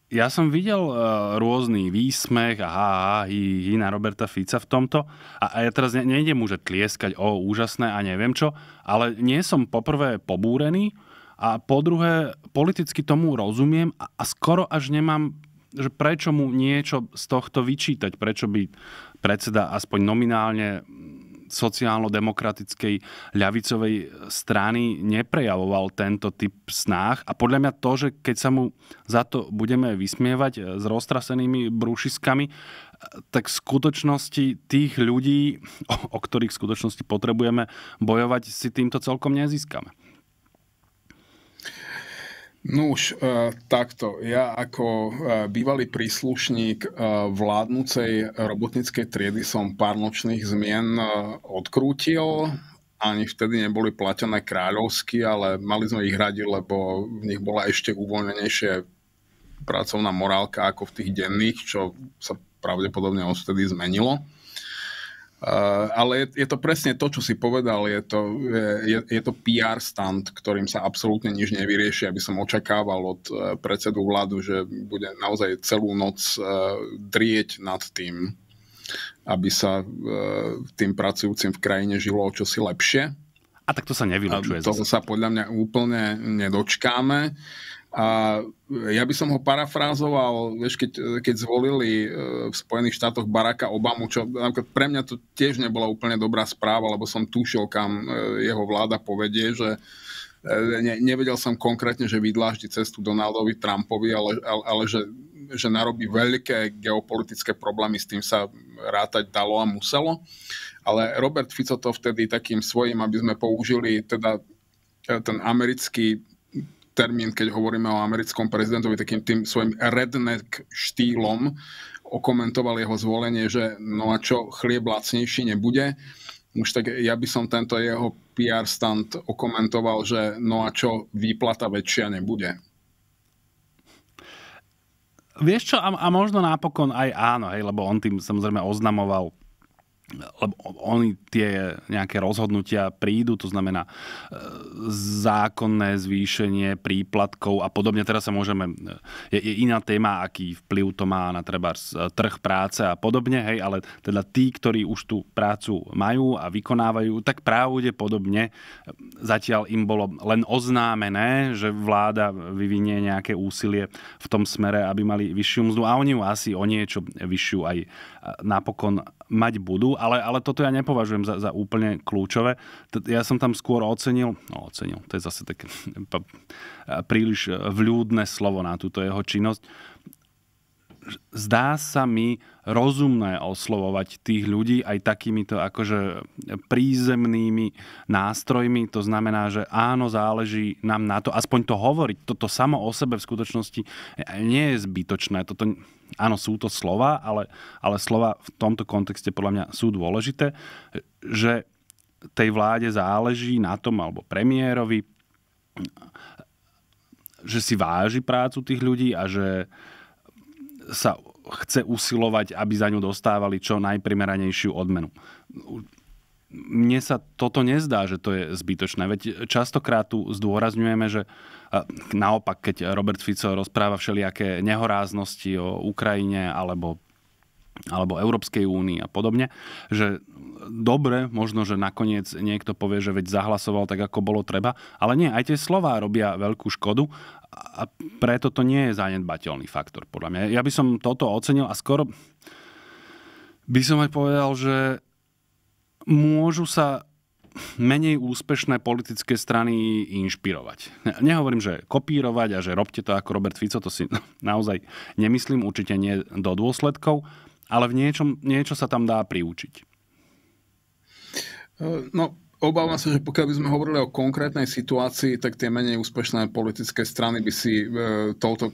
ja som videl uh, rôzny výsmech a hi, na Roberta Fica v tomto. A, a ja teraz ne, nejdem mu, že tlieskať, o, úžasné a neviem čo, ale nie som poprvé pobúrený a po druhé, politicky tomu rozumiem a, a skoro až nemám, že prečo mu niečo z tohto vyčítať, prečo by predseda aspoň nominálne sociálno-demokratickej ľavicovej strany neprejavoval tento typ snách. A podľa mňa to, že keď sa mu za to budeme vysmievať e, s roztrasenými brúšiskami, e, tak v skutočnosti tých ľudí, o, o ktorých v skutočnosti potrebujeme bojovať, si týmto celkom nezískame. No už e, takto. Ja ako e, bývalý príslušník e, vládnúcej robotníckej triedy som pár nočných zmien odkrútil. Ani vtedy neboli platené kráľovsky, ale mali sme ich radi, lebo v nich bola ešte uvoľnenejšia pracovná morálka ako v tých denných, čo sa pravdepodobne odtedy zmenilo. Eh, ale je, je to presne to, čo si povedal. Je to, je, je to PR stand, ktorým sa absolútne nič nevyrieši. Aby som očakával od eh, predsedu vládu, že bude naozaj celú noc eh, drieť nad tým, aby sa tým pracujúcim v krajine žilo o čosi lepšie. A tak to sa nevylučuje. To sa podľa mňa úplne nedočkáme. A e, ja by som ho parafrázoval, vieš, keď, e, keď zvolili e, v Spojených štátoch Baracka Obamu, čo pre mňa to tiež nebola úplne dobrá správa, lebo som tušil, kam jeho vláda povedie, že ne, nevedel som konkrétne, že vydláždi cestu Donaldovi Trumpovi, ale, ale, ale že, že narobí veľké geopolitické problémy, s tým sa rátať dalo a muselo. Ale Robert Fico to vtedy takým svojim, aby sme použili teda ten americký termín, keď hovoríme o americkom prezidentovi, takým tým svojim redneck štýlom okomentoval jeho zvolenie, že no a čo, chlieb lacnejší nebude. Už tak ja by som tento jeho PR stand okomentoval, že no a čo, výplata väčšia nebude. Vieš čo, a, a možno napokon aj áno, hej, lebo on tým samozrejme oznamoval lebo oni tie nejaké rozhodnutia prídu, to znamená e, zákonné zvýšenie príplatkov a podobne. Teraz sa môžeme, e, je, je iná téma, aký vplyv to má na treba e, trh práce a podobne, hej, ale teda tí, ktorí už tú prácu majú a vykonávajú, tak pravdepodobne zatiaľ im bolo len oznámené, že vláda vyvinie nejaké úsilie v tom smere, aby mali vyššiu mzdu a oni ju asi o niečo vyššiu aj napokon mať budú, ale, ale toto ja nepovažujem za, za úplne kľúčové. Ja som tam skôr ocenil, no ocenil, to je zase také príliš e, vľúdne slovo na túto jeho činnosť, zdá sa mi rozumné oslovovať tých ľudí aj takýmito akože prízemnými nástrojmi. To znamená, že áno, záleží nám na to, aspoň to hovoriť. Toto samo o sebe v skutočnosti nie je zbytočné. Toto áno, sú to slova, ale, ale slova v tomto kontexte podľa mňa sú dôležité, že tej vláde záleží na tom, alebo premiérovi, že si váži prácu tých ľudí a že sa chce usilovať, aby za ňu dostávali čo najprimeranejšiu odmenu. Mne sa toto nezdá, že to je zbytočné. Veď častokrát tu zdôrazňujeme, že Naopak, keď Robert Fico rozpráva všelijaké nehoráznosti o Ukrajine alebo alebo Európskej únii a podobne, že dobre, možno, že nakoniec niekto povie, že veď zahlasoval tak, ako bolo treba, ale nie, aj tie slová robia veľkú škodu a preto to nie je zanedbateľný faktor, podľa mňa. Ja by som toto ocenil a skoro by som aj povedal, že môžu sa menej úspešné politické strany inšpirovať. Nehovorím, že kopírovať a že robte to ako Robert Fico, to si naozaj nemyslím, určite nie do dôsledkov, ale v niečom, niečo sa tam dá priučiť. E, no, Obávam sa, že pokiaľ by sme hovorili o konkrétnej situácii, tak tie menej úspešné politické strany by si e, touto e,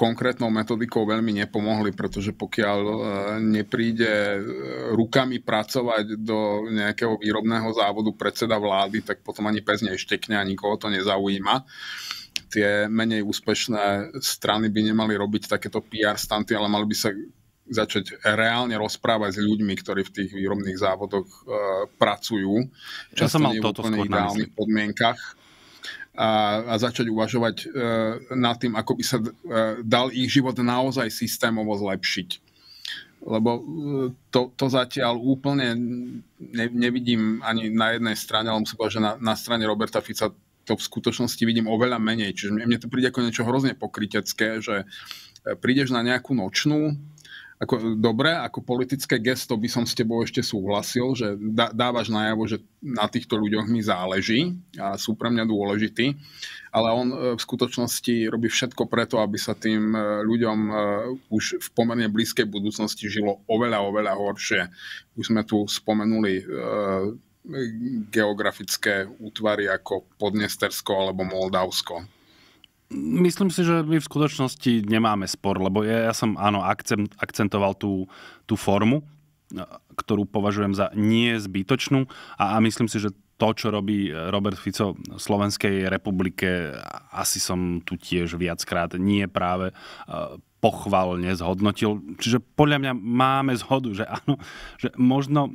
konkrétnou metodikou veľmi nepomohli, pretože pokiaľ e, nepríde e, rukami pracovať do nejakého výrobného závodu predseda vlády, tak potom ani pes neštekne a nikoho to nezaujíma tie menej úspešné strany by nemali robiť takéto PR stanty, ale mali by sa začať reálne rozprávať s ľuďmi, ktorí v tých výrobných závodoch e, pracujú. Čo ja som mal toto v podmienkach a, a začať uvažovať e, nad tým, ako by sa e, dal ich život naozaj systémovo zlepšiť. Lebo e, to, to zatiaľ úplne ne, nevidím ani na jednej strane, ale musím povedať, že na, na strane Roberta Fica to v skutočnosti vidím oveľa menej. Čiže mne, mne to príde ako niečo hrozne pokrytecké, že e, prídeš na nejakú nočnú, ako, dobre, ako politické gesto by som s tebou ešte súhlasil, že dá, dávaš najavo, že na týchto ľuďoch mi záleží a sú pre mňa dôležití, ale on e, v skutočnosti robí všetko preto, aby sa tým e, ľuďom e, už v pomerne blízkej budúcnosti žilo oveľa, oveľa horšie. Už sme tu spomenuli geografické útvary ako Podnestersko alebo Moldavsko. Myslím si, že my v skutočnosti nemáme spor, lebo ja, ja som áno, akcent, akcentoval tú, tú formu, e, ktorú považujem za nie zbytočnú a, a myslím si, že to, čo robí e, Robert Fico v Slovenskej republike, asi som tu tiež viackrát nie práve e, pochvalne zhodnotil. Čiže podľa mňa máme zhodu, že áno, že možno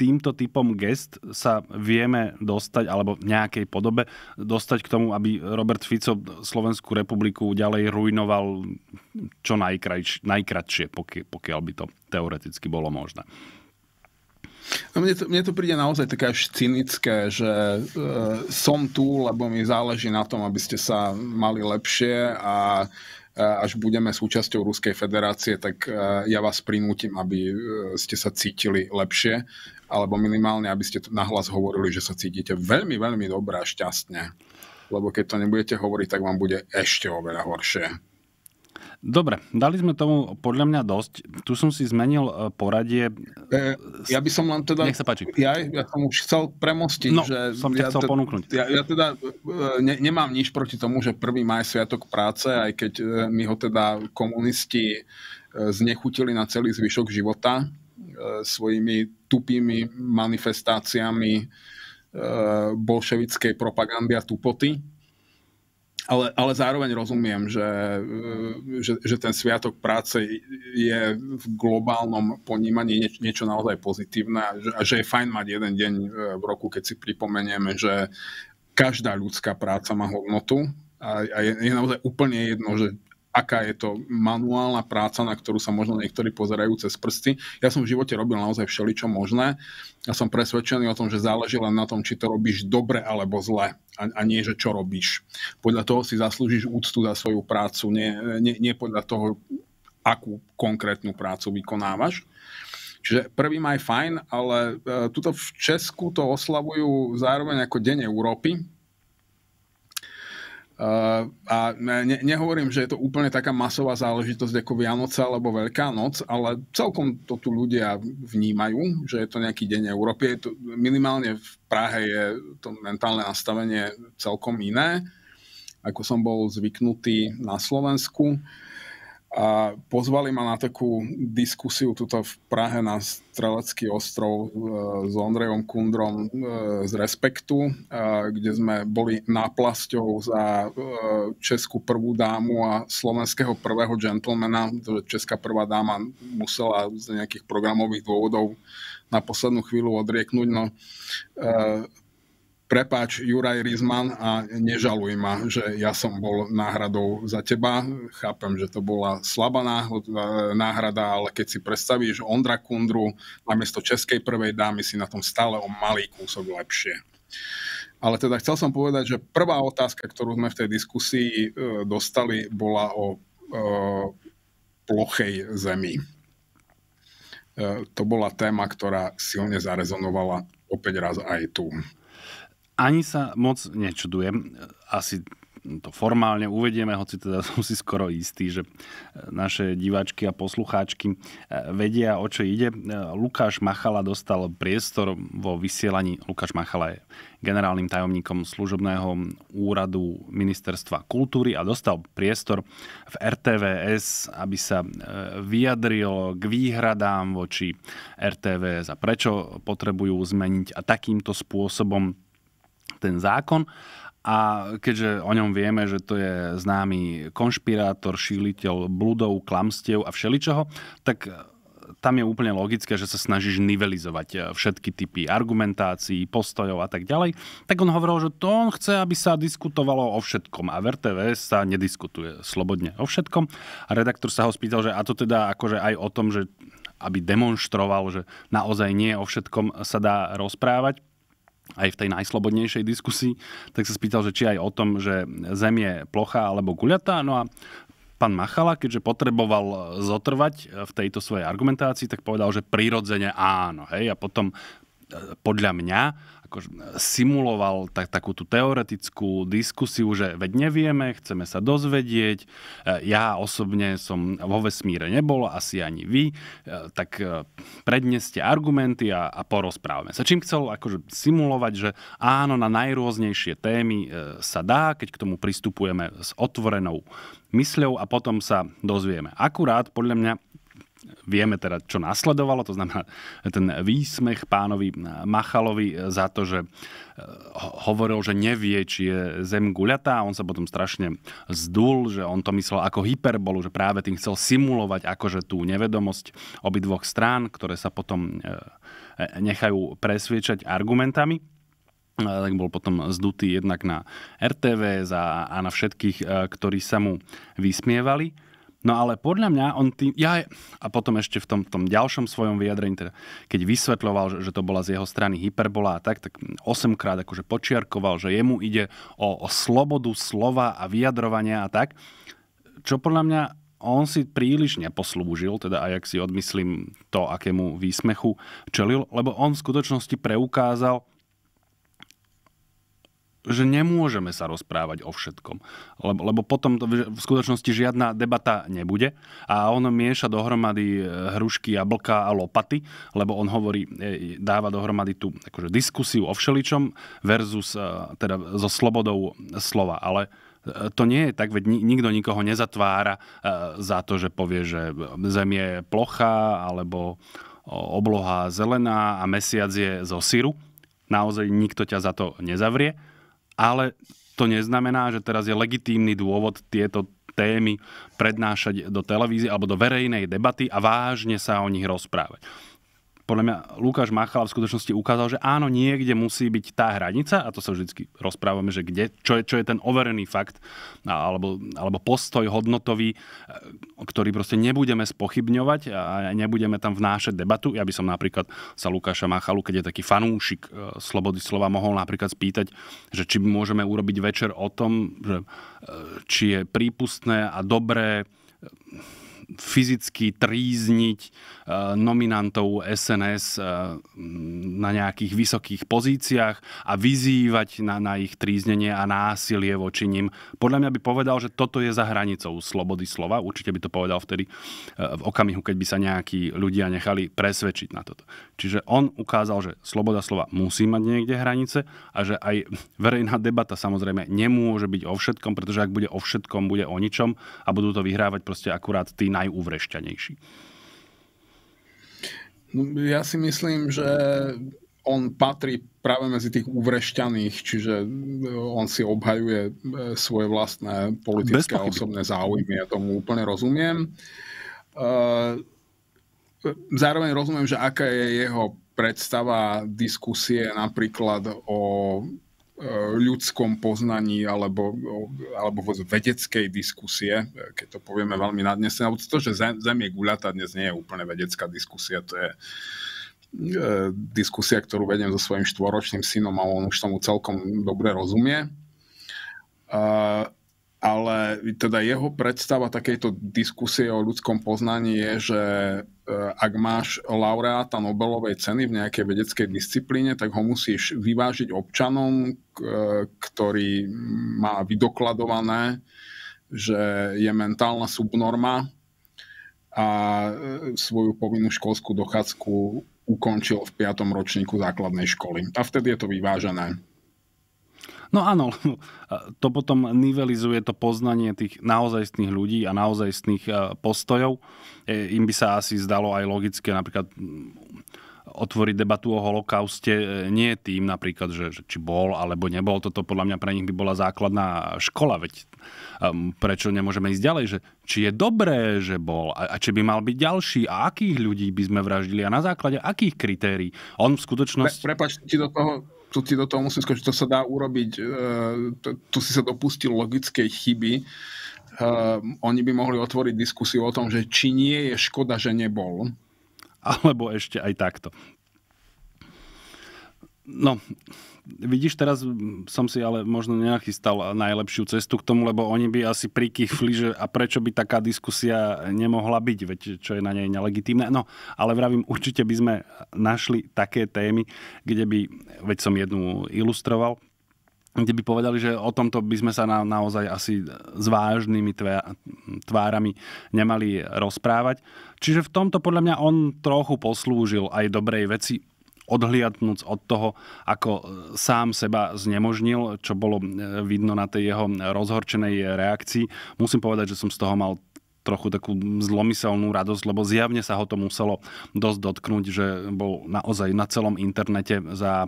týmto typom gest sa vieme dostať, alebo v nejakej podobe, dostať k tomu, aby Robert Fico Slovenskú republiku ďalej ruinoval čo najkrajč, najkratšie, pokiaľ by to teoreticky bolo možné. No mne, to, mne to príde naozaj také až cynické, že e, som tu, lebo mi záleží na tom, aby ste sa mali lepšie a e, až budeme súčasťou Ruskej federácie, tak e, ja vás prinútim, aby e, ste sa cítili lepšie alebo minimálne, aby ste nahlas hovorili, že sa cítite veľmi, veľmi dobré a šťastne. Lebo keď to nebudete hovoriť, tak vám bude ešte oveľa horšie. Dobre, dali sme tomu podľa mňa dosť. Tu som si zmenil e, poradie. E, ja by som len teda... Nech sa páči. Ja, ja som už chcel premostiť, no, že... som ťa ja chcel te, ponúknuť. Ja, ja teda e, ne, nemám nič proti tomu, že prvý maj sviatok práce, aj keď e, mi ho teda komunisti znechutili na celý zvyšok života, E, svojimi tupými manifestáciami e, bolševickej propagandy a tupoty. Ale, ale zároveň rozumiem, že, e, že, že ten sviatok práce je v globálnom ponímaní nieč, niečo naozaj pozitívne a že, a že je fajn mať jeden deň v roku, keď si pripomenieme, že každá ľudská práca má hodnotu a, a je, je naozaj úplne jedno, že aká je to manuálna práca, na ktorú sa možno niektorí pozerajú cez prsty. Ja som v živote robil naozaj všeličo možné. Ja som presvedčený o tom, že záleží len na tom, či to robíš dobre alebo zle a, a nie, že čo robíš. Podľa toho si zaslúžiš úctu za svoju prácu, nie, nie, nie podľa toho, akú konkrétnu prácu vykonávaš. Čiže prvý maj fajn, ale e, tuto v Česku to oslavujú zároveň ako Deň Európy, a ne, nehovorím, že je to úplne taká masová záležitosť ako Vianoce alebo Veľká noc, ale celkom to tu ľudia vnímajú, že je to nejaký deň Európy. Je to, minimálne v Prahe je to mentálne nastavenie celkom iné, ako som bol zvyknutý na Slovensku. Uh, a pozvali ma na takú diskusiu tuto v Prahe na Strelecký ostrov e, s Ondrejom Kundrom e, z Respektu, e, kde sme boli náplasťou za českú prvú dámu a slovenského prvého gentlemana. Česká prvá dáma musela z nejakých programových dôvodov na poslednú chvíľu odrieknúť. No, prepáč Juraj Rizman a nežaluj ma, že ja som bol náhradou za teba. Chápem, že to bola slabá e, náhrada, ale keď si predstavíš Ondra Kundru namiesto českej prvej dámy si na tom stále o malý kúsok lepšie. Ale teda chcel som povedať, že prvá otázka, ktorú sme v tej diskusii e, dostali, bola o e, plochej zemi. to bola téma, ktorá silne zarezonovala opäť raz aj tu ani sa moc nečudujem. Asi to formálne uvedieme, hoci teda som si skoro istý, že naše diváčky a poslucháčky eh, vedia, o čo ide. Eh, Lukáš Machala dostal priestor vo vysielaní. Lukáš Machala je generálnym tajomníkom služobného úradu Ministerstva kultúry a dostal priestor v RTVS, aby sa eh, vyjadril k výhradám voči RTVS a prečo potrebujú zmeniť a takýmto spôsobom ten zákon a keďže o ňom vieme, že to je známy konšpirátor, šíliteľ bludov, klamstiev a všeličoho, tak tam je úplne logické, že sa snažíš nivelizovať eh, všetky typy argumentácií, postojov a tak ďalej. Tak on hovoril, že to on chce, aby sa diskutovalo o všetkom a VRTV sa nediskutuje slobodne o všetkom. A redaktor sa ho spýtal, že a to teda akože aj o tom, že aby demonstroval, že naozaj nie o všetkom sa dá rozprávať aj v tej najslobodnejšej diskusii, tak sa spýtal, že či aj o tom, že Zem je plochá alebo guľatá. No a pán Machala, keďže potreboval zotrvať v tejto svojej argumentácii, tak povedal, že prirodzene áno. Hej? A potom eh, podľa mňa akože simuloval tak, takú tú teoretickú diskusiu, že veď nevieme, chceme sa dozvedieť, e, ja osobne som vo vesmíre nebol, asi ani vy, e, tak e, predneste argumenty a, a porozprávame sa. Čím chcel akože simulovať, že áno, na najrôznejšie témy sa dá, keď k tomu pristupujeme s otvorenou mysľou a potom sa dozvieme. Akurát, podľa mňa, Vieme teda, čo nasledovalo, to znamená ten výsmech pánovi Machalovi za to, že eh, hovoril, že nevie, či je zem guľatá a on sa potom strašne zdul, že on to myslel ako hyperbolu, že práve tým chcel simulovať akože tú nevedomosť obidvoch strán, ktoré sa potom eh, eh, nechajú presviečať argumentami tak bol potom zdutý jednak na RTV a na všetkých, ktorí sa mu vysmievali. No ale podľa mňa on tým, ja, a potom ešte v tom, tom ďalšom svojom vyjadrení, teda, keď vysvetľoval, že, že to bola z jeho strany hyperbola a tak, tak 8 krát akože počiarkoval, že jemu ide o, o slobodu slova a vyjadrovania a tak, čo podľa mňa on si príliš neposlúžil, teda aj ak si odmyslím to, akému výsmechu čelil, lebo on v skutočnosti preukázal, že nemôžeme sa rozprávať o všetkom. Lebo, lebo potom v skutočnosti žiadna debata nebude a on mieša dohromady e, hrušky, jablka a lopaty, lebo on hovorí, e, dáva dohromady tú akože, diskusiu o všeličom versus e, teda so slobodou slova. Ale to nie je tak, veď nikto nikoho nezatvára za to, že povie, že Zem je plochá alebo obloha zelená a mesiac je zo syru. Naozaj nikto ťa za to nezavrie ale to neznamená, že teraz je legitímny dôvod tieto témy prednášať do televízie alebo do verejnej debaty a vážne sa o nich rozprávať podľa mňa Lukáš Machal v skutočnosti ukázal, že áno, niekde musí byť tá hranica, a to sa vždy rozprávame, že kde, čo je, čo je ten overený fakt, alebo, alebo postoj hodnotový, e, ktorý proste nebudeme spochybňovať a nebudeme tam vnášať debatu. Ja by som napríklad sa Lukáša Machalu, keď je taký fanúšik e, slobody slova, mohol napríklad spýtať, že či môžeme urobiť večer o tom, že, e, či je prípustné a dobré fyzicky trízniť eh, nominantov SNS eh, na nejakých vysokých pozíciách a vyzývať na, na ich tríznenie a násilie voči ním. Podľa mňa by povedal, že toto je za hranicou slobody slova. Určite by to povedal vtedy eh, v okamihu, keď by sa nejakí ľudia nechali presvedčiť na toto. Čiže on ukázal, že sloboda slova musí mať niekde hranice a že aj verejná debata samozrejme nemôže byť o všetkom, pretože ak bude o všetkom, bude o ničom a budú to vyhrávať proste akurát tí na najúvrešťanejší. No, ja si myslím, že on patrí práve medzi tých uvrešťaných, čiže on si obhajuje e, svoje vlastné politické a osobné záujmy. Ja tomu úplne rozumiem. E, zároveň rozumiem, že aká je jeho predstava diskusie napríklad o ľudskom poznaní alebo, alebo vedeckej diskusie, keď to povieme veľmi nadnesené, alebo to, že zem, zem je guľata, dnes nie je úplne vedecká diskusia, to je e, diskusia, ktorú vedem so svojím štvoročným synom a on už tomu celkom dobre rozumie ale teda jeho predstava takejto diskusie o ľudskom poznaní je, že e, ak máš laureáta Nobelovej ceny v nejakej vedeckej disciplíne, tak ho musíš vyvážiť občanom, e, ktorý má vydokladované, že je mentálna subnorma a e, svoju povinnú školskú dochádzku ukončil v piatom ročníku základnej školy. A vtedy je to vyvážené. No áno, to potom nivelizuje to poznanie tých naozajstných ľudí a naozajstných postojov. E, Im by sa asi zdalo aj logické napríklad otvoriť debatu o holokauste e, nie tým napríklad, že, že či bol alebo nebol. Toto podľa mňa pre nich by bola základná škola, veď um, prečo nemôžeme ísť ďalej, že či je dobré, že bol a, a či by mal byť ďalší a akých ľudí by sme vraždili a na základe akých kritérií. On v skutočnosti... Pre, prepač, či do toho tu ti do toho musím skočiť, to sa dá urobiť, e, tu si sa dopustil logickej chyby. E, oni by mohli otvoriť diskusiu o tom, že či nie je škoda, že nebol. Alebo ešte aj takto. No, vidíš, teraz som si ale možno nenachystal najlepšiu cestu k tomu, lebo oni by asi prikýchli, že a prečo by taká diskusia nemohla byť, veď čo je na nej nelegitímne. No, ale vravím, určite by sme našli také témy, kde by, veď som jednu ilustroval, kde by povedali, že o tomto by sme sa na, naozaj asi s vážnymi tvárami nemali rozprávať. Čiže v tomto podľa mňa on trochu poslúžil aj dobrej veci odhliadnúc od toho, ako e, sám seba znemožnil, čo bolo e, vidno na tej jeho rozhorčenej reakcii. Musím povedať, že som z toho mal trochu takú zlomyselnú radosť, lebo zjavne sa ho to muselo dosť dotknúť, že bol naozaj na celom internete za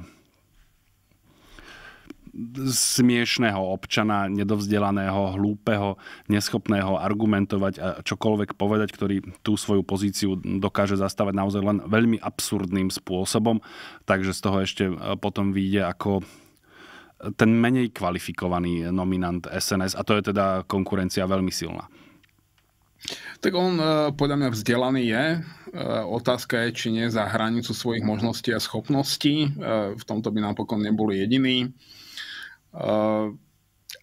smiešného občana, nedovzdelaného, hlúpeho, neschopného argumentovať a čokoľvek povedať, ktorý tú svoju pozíciu dokáže zastávať naozaj len veľmi absurdným spôsobom. Takže z toho ešte e, potom vyjde ako e, ten menej kvalifikovaný nominant SNS a to je teda konkurencia veľmi silná. Tak on e, podľa mňa vzdelaný je. Otázka je, či nie za hranicu svojich možností a schopností. V tomto by napokon neboli jediný.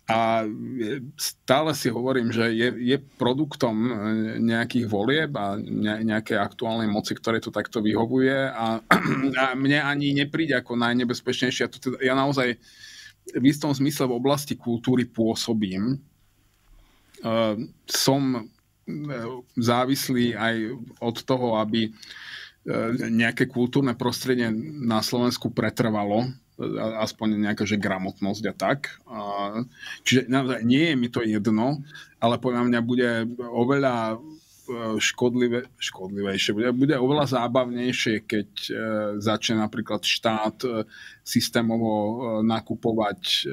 A stále si hovorím, že je, je produktom e, nejakých volieb a ne, nejakej aktuálnej moci, ktoré to takto vyhovuje. A, a mne ani nepríde ako najnebezpečnejšie. Ja, teda, ja naozaj v istom zmysle v oblasti kultúry pôsobím. E, som e, závislý aj od toho, aby nejaké kultúrne prostredie na Slovensku pretrvalo aspoň nejaká že gramotnosť a tak. čiže naozaj nie je mi to jedno, ale podľa mňa bude oveľa e, škodlivé, škodlivejšie, bude, bude oveľa zábavnejšie, keď e, začne napríklad štát e, systémovo nakupovať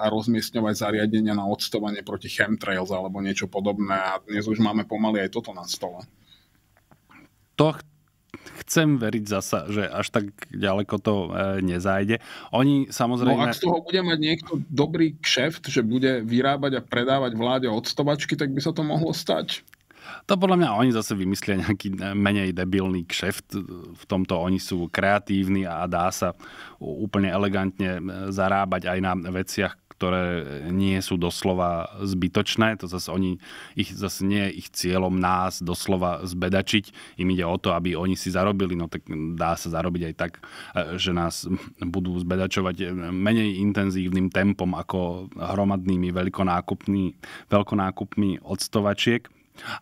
a rozmiestňovať zariadenia na odstovanie proti chemtrails alebo niečo podobné a dnes už máme pomaly aj toto na stole. To, chcem veriť zasa, že až tak ďaleko to e, nezajde. Oni samozrejme... No ak z toho bude mať niekto dobrý kšeft, že bude vyrábať a predávať vláde odstovačky, tak by sa to mohlo stať. To podľa mňa oni zase vymyslia nejaký e, menej debilný kšeft. V tomto oni sú kreatívni a dá sa úplne elegantne e, zarábať aj na veciach, ktoré nie sú doslova zbytočné. To zase oni, ich zase nie je ich cieľom nás doslova zbedačiť. Im ide o to, aby oni si zarobili. No tak dá sa zarobiť aj tak, že nás budú zbedačovať menej intenzívnym tempom ako hromadnými veľkonákupmi, veľkonákupmi odstovačiek.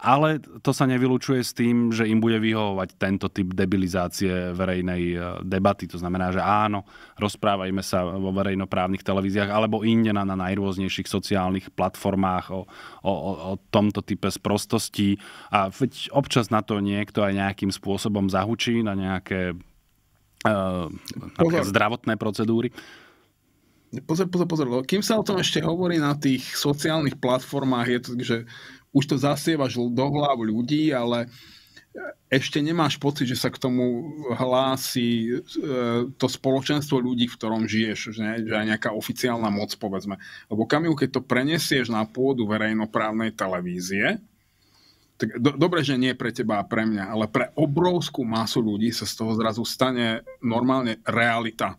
Ale to sa nevylučuje s tým, že im bude vyhovovať tento typ debilizácie verejnej e, debaty. To znamená, že áno, rozprávajme sa vo verejnoprávnych televíziách alebo inde na, na najrôznejších sociálnych platformách o, o, o tomto type sprostostí. A občas na to niekto aj nejakým spôsobom zahučí na nejaké e, zdravotné procedúry. Pozor, pozor, pozor. Kým sa o tom ešte hovorí na tých sociálnych platformách, je to, že už to zasievaš do hlav ľudí, ale ešte nemáš pocit, že sa k tomu hlási e, to spoločenstvo ľudí, v ktorom žiješ, že, že aj nejaká oficiálna moc, povedzme. Lebo Kamil, keď to prenesieš na pôdu verejnoprávnej televízie, tak do, dobre, že nie pre teba a pre mňa, ale pre obrovskú masu ľudí sa z toho zrazu stane normálne realita.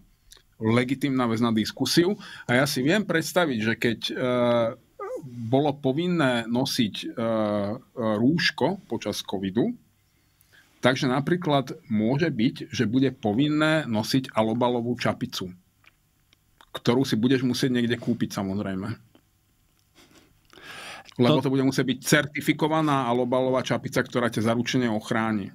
Legitímna vec na diskusiu. A ja si viem predstaviť, že keď e, bolo povinné nosiť e, e, rúško počas covidu, takže napríklad môže byť, že bude povinné nosiť alobalovú čapicu, ktorú si budeš musieť niekde kúpiť samozrejme. Lebo to bude musieť byť certifikovaná alobalová čapica, ktorá ťa zaručene ochráni.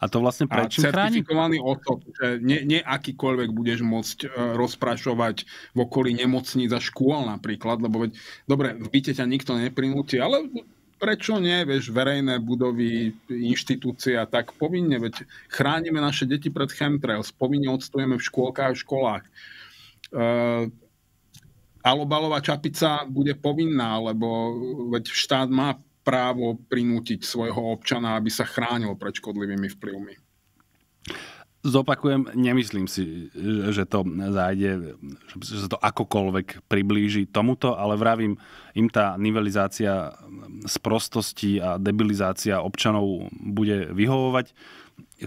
A to vlastne prečo chráni? Certifikovaný osob, že nie, ne akýkoľvek budeš môcť e, rozprašovať v okolí nemocníc a škôl napríklad, lebo veď, dobre, v byte ťa nikto neprinúti, ale prečo nie, vieš, verejné budovy, inštitúcia, tak povinne, veď chránime naše deti pred chemtrails, povinne odstujeme v škôlkach a školách. Uh, alobalová čapica bude povinná, lebo veď štát má právo prinútiť svojho občana, aby sa chránil pred škodlivými vplyvmi. Zopakujem, nemyslím si, že to zájde, že sa to akokoľvek priblíži tomuto, ale vravím, im tá nivelizácia sprostosti a debilizácia občanov bude vyhovovať,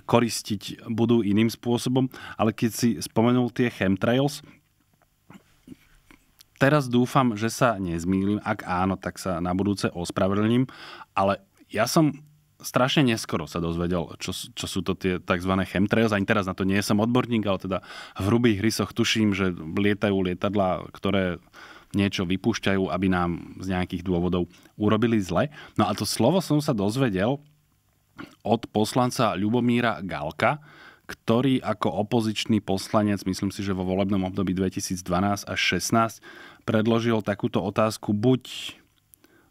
koristiť budú iným spôsobom, ale keď si spomenul tie chemtrails, Teraz dúfam, že sa nezmýlim. Ak áno, tak sa na budúce ospravedlním. Ale ja som strašne neskoro sa dozvedel, čo, čo sú to tie tzv. chemtrails. Ani teraz na to nie som odborník, ale teda v hrubých rysoch tuším, že lietajú lietadla, ktoré niečo vypúšťajú, aby nám z nejakých dôvodov urobili zle. No a to slovo som sa dozvedel od poslanca Ľubomíra Galka, ktorý ako opozičný poslanec, myslím si, že vo volebnom období 2012 až 16 predložil takúto otázku buď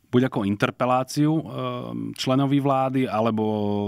buď ako interpeláciu ehm, členovi vlády, alebo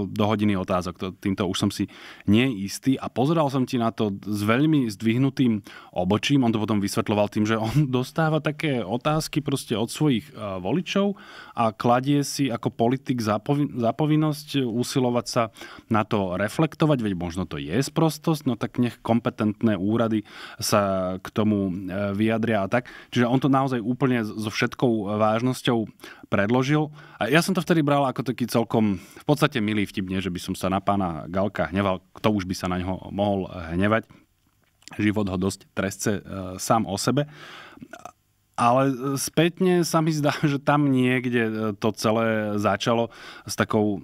do hodiny otázok. týmto už som si neistý. A pozeral som ti na to s veľmi zdvihnutým obočím. On to potom vysvetloval tým, že on dostáva také otázky proste od svojich ehm, voličov a kladie si ako politik zapovinnosť usilovať sa na to reflektovať, veď možno to je sprostosť, no tak nech kompetentné úrady sa k tomu ehm, vyjadria a tak. Čiže on to naozaj úplne so všetkou vážnosťou predložil. A ja som to vtedy bral ako taký celkom v podstate milý vtipne, že by som sa na pána Galka hneval, kto už by sa na neho mohol hnevať. Život ho dosť trestce e, sám o sebe. Ale spätne sa mi zdá, že tam niekde e, to celé začalo s takou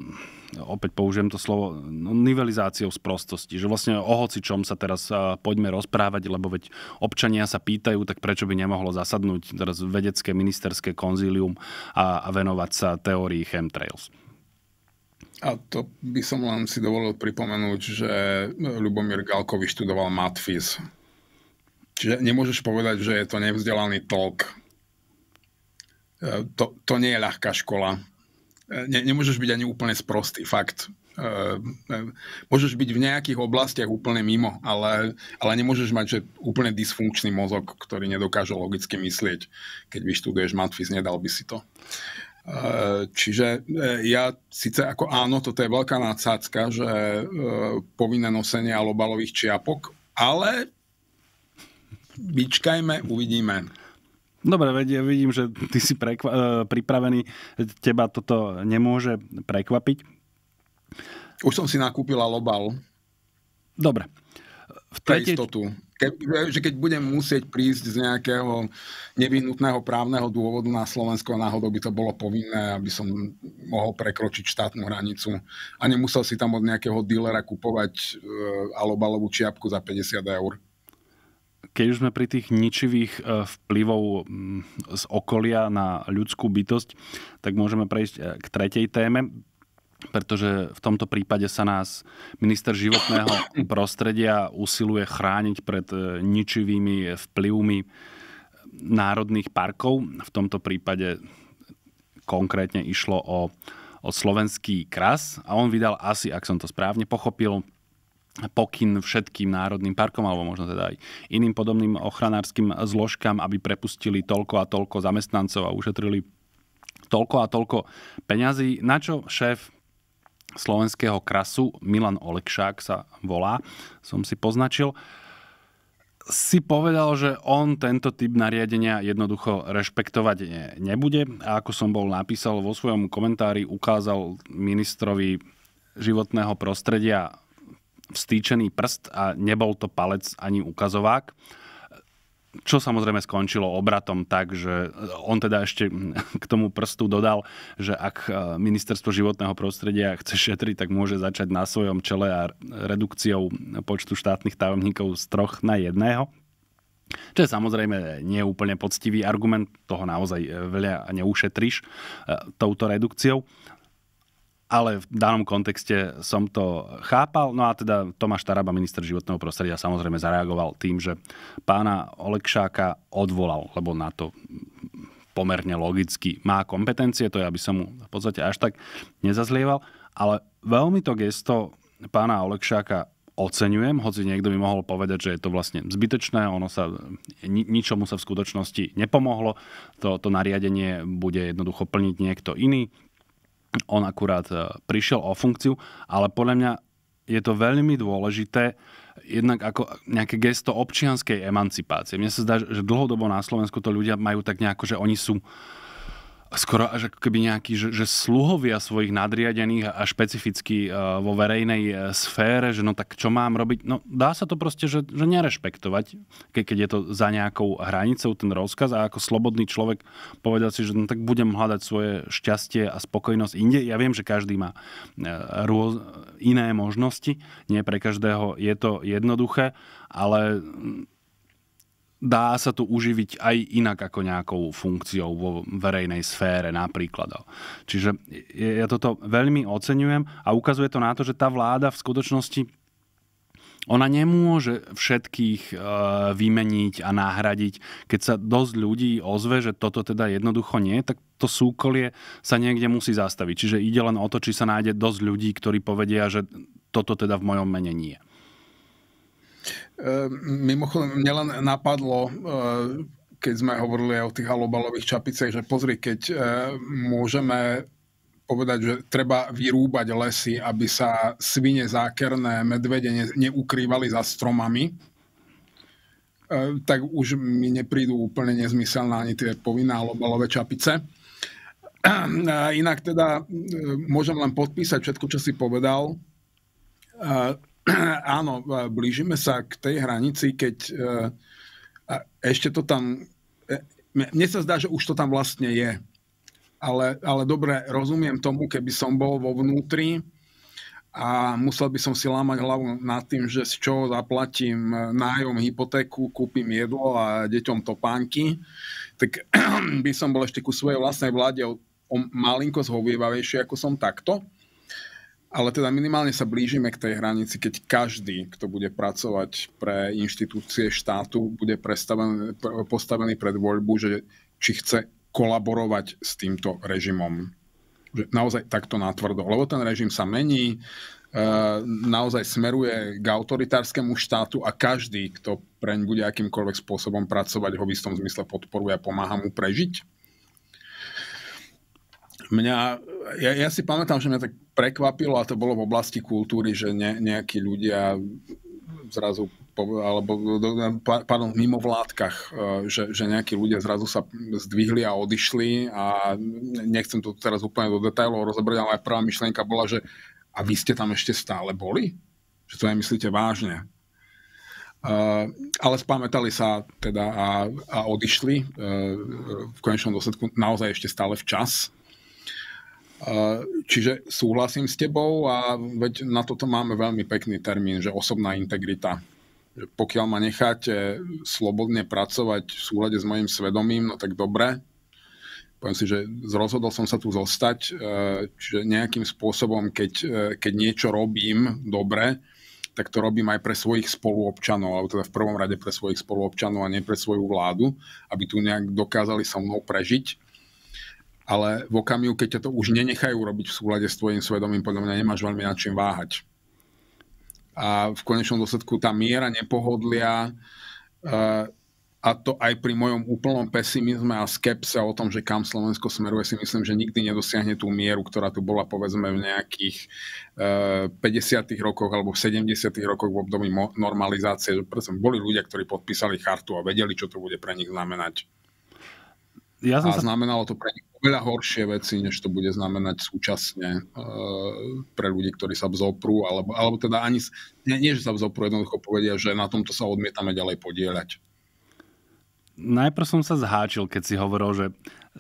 opäť použijem to slovo, no, nivelizáciou z prostosti. Že vlastne o čom sa teraz poďme rozprávať, lebo veď občania sa pýtajú, tak prečo by nemohlo zasadnúť teraz vedecké ministerské konzílium a, a venovať sa teórii chemtrails. A to by som len si dovolil pripomenúť, že Lubomír e, Galko vyštudoval matfiz. Čiže nemôžeš povedať, že je to nevzdelaný tolk. E, to, to nie je ľahká škola ne, nemôžeš byť ani úplne sprostý, fakt. Ehm, ehm, môžeš byť v nejakých oblastiach úplne mimo, ale, ale nemôžeš mať že úplne dysfunkčný mozog, ktorý nedokáže logicky myslieť. Keď vyštuduješ matfiz, nedal by si to. Ehm, čiže e, ja síce ako áno, toto je veľká nadsádzka, že e, povinné nosenie alobalových čiapok, ale vyčkajme, uvidíme. Dobre, vedie, vidím, že ty si prekva- e, pripravený, teba toto nemôže prekvapiť. Už som si nakúpila lobal. Dobre. V tretie... Pre istotu. Ke, že keď budem musieť prísť z nejakého nevyhnutného právneho dôvodu na Slovensko, náhodou by to bolo povinné, aby som mohol prekročiť štátnu hranicu a nemusel si tam od nejakého dealera kupovať e, alobalovú čiapku za 50 eur keď už sme pri tých ničivých e, vplyvov mm, z okolia na ľudskú bytosť, tak môžeme prejsť e, k tretej téme, pretože v tomto prípade sa nás minister životného prostredia usiluje chrániť pred e, ničivými vplyvmi národných parkov. V tomto prípade konkrétne išlo o, o slovenský kras a on vydal asi, ak som to správne pochopil, pokyn všetkým národným parkom alebo možno teda aj iným podobným ochranárskym zložkám, aby prepustili toľko a toľko zamestnancov a ušetrili toľko a toľko peňazí, na čo šéf slovenského krasu Milan Olekšák sa volá, som si poznačil, si povedal, že on tento typ nariadenia jednoducho rešpektovať nebude. A ako som bol napísal vo svojom komentári, ukázal ministrovi životného prostredia vstýčený prst a nebol to palec ani ukazovák čo samozrejme skončilo obratom tak, že on teda ešte k tomu prstu dodal, že ak e, ministerstvo životného prostredia chce šetriť, tak môže začať na svojom čele a redukciou počtu štátnych tajomníkov z troch na jedného. Čo je samozrejme úplne poctivý argument, toho naozaj e, veľa neušetriš e, touto redukciou ale v danom kontexte som to chápal. No a teda Tomáš Taraba, minister životného prostredia, samozrejme zareagoval tým, že pána Olekšáka odvolal, lebo na to pomerne logicky má kompetencie, to ja by som mu v podstate až tak nezazlieval, ale veľmi to gesto pána Olekšáka oceňujem, hoci niekto by mohol povedať, že je to vlastne zbytečné, ono sa, ni, ničomu sa v skutočnosti nepomohlo, to, to nariadenie bude jednoducho plniť niekto iný, on akurát e, prišiel o funkciu, ale podľa mňa je to veľmi dôležité jednak ako nejaké gesto občianskej emancipácie. Mne sa zdá, že dlhodobo na Slovensku to ľudia majú tak nejako, že oni sú uh, skoro až ako keby nejaký, že, že sluhovia svojich nadriadených a špecificky e, vo verejnej e, sfére, že no tak čo mám robiť? No dá sa to proste, že, že nerešpektovať, ke, keď je to za nejakou hranicou ten rozkaz a ako slobodný človek povedal si, že no tak budem hľadať svoje šťastie a spokojnosť inde. Ja viem, že každý má e, rôz, iné možnosti, nie pre každého je to jednoduché, ale dá sa tu uživiť aj inak ako nejakou funkciou vo verejnej sfére napríklad. Čiže ja toto veľmi oceňujem a ukazuje to na to, že tá vláda v skutočnosti ona nemôže všetkých e, vymeniť a nahradiť. Keď sa dosť ľudí ozve, že toto teda jednoducho nie, tak to súkolie sa niekde musí zastaviť. Čiže ide len o to, či sa nájde dosť ľudí, ktorí povedia, že toto teda v mojom mene nie. Ehm, mimochodom, mne len napadlo, eh, keď sme hovorili aj o tých alobalových čapicech, že pozri, keď eh, môžeme povedať, že treba vyrúbať lesy, aby sa svine zákerné, medvede neukrývali za stromami, eh, tak už mi neprídu úplne nezmyselné ani tie povinné halobalové čapice. Inak teda môžem len podpísať všetko, čo si povedal. áno, blížime sa k tej hranici, keď e, ešte to tam... E, mne sa zdá, že už to tam vlastne je. Ale, ale dobre, rozumiem tomu, keby som bol vo vnútri a musel by som si lámať hlavu nad tým, že z čoho zaplatím e, nájom, hypotéku, kúpim jedlo a deťom topánky, tak by som bol ešte ku svojej vlastnej vláde o, o malinko zhovievavejšie, ako som takto. Ale teda minimálne sa blížime k tej hranici, keď každý, kto bude pracovať pre inštitúcie štátu, bude postavený pred voľbu, že či chce kolaborovať s týmto režimom. Že naozaj takto natvrdo. Lebo ten režim sa mení, e, naozaj smeruje k autoritárskému štátu a každý, kto preň bude akýmkoľvek spôsobom pracovať, ho v istom zmysle podporuje a pomáha mu prežiť mňa, ja, ja si pamätám, že mňa tak prekvapilo, a to bolo v oblasti kultúry, že ne, nejakí ľudia zrazu, alebo pardon, mimo vládkach, e, že, že nejakí ľudia zrazu sa zdvihli a odišli a nechcem to teraz úplne do detailov rozobrať, ale aj prvá myšlienka bola, že a vy ste tam ešte stále boli? Že to nemyslíte vážne? Uh, ale spamätali sa teda a, a odišli uh, v konečnom dôsledku naozaj ešte stále včas, Čiže súhlasím s tebou a veď na toto máme veľmi pekný termín, že osobná integrita. Pokiaľ ma necháte slobodne pracovať v súlade s mojim svedomím, no tak dobre. Poviem si, že rozhodol som sa tu zostať, e, čiže nejakým spôsobom, keď, e, keď niečo robím dobre, tak to robím aj pre svojich spoluobčanov, alebo teda v prvom rade pre svojich spoluobčanov a nie pre svoju vládu, aby tu nejak dokázali so mnou prežiť ale v okamihu, keď ťa to už nenechajú robiť v súlade s tvojim svedomím, podľa mňa nemáš veľmi nad čím váhať. A v konečnom dôsledku tá miera nepohodlia, eh, a to aj pri mojom úplnom pesimizme a skepse o tom, že kam Slovensko smeruje, si myslím, že nikdy nedosiahne tú mieru, ktorá tu bola povedzme v nejakých 50. Eh, rokoch alebo 70. rokoch v období normalizácie. Boli ľudia, ktorí podpísali chartu a vedeli, čo to bude pre nich znamenať. Ja som a sa... znamenalo to pre nich oveľa horšie veci, než to bude znamenať súčasne eh, pre ľudí, ktorí sa vzoprú, alebo, alebo teda ani, nie, nie, že sa vzoprú, jednoducho povedia, že na tomto sa odmietame ďalej podielať. Najprv som sa zháčil, keď si hovoril, že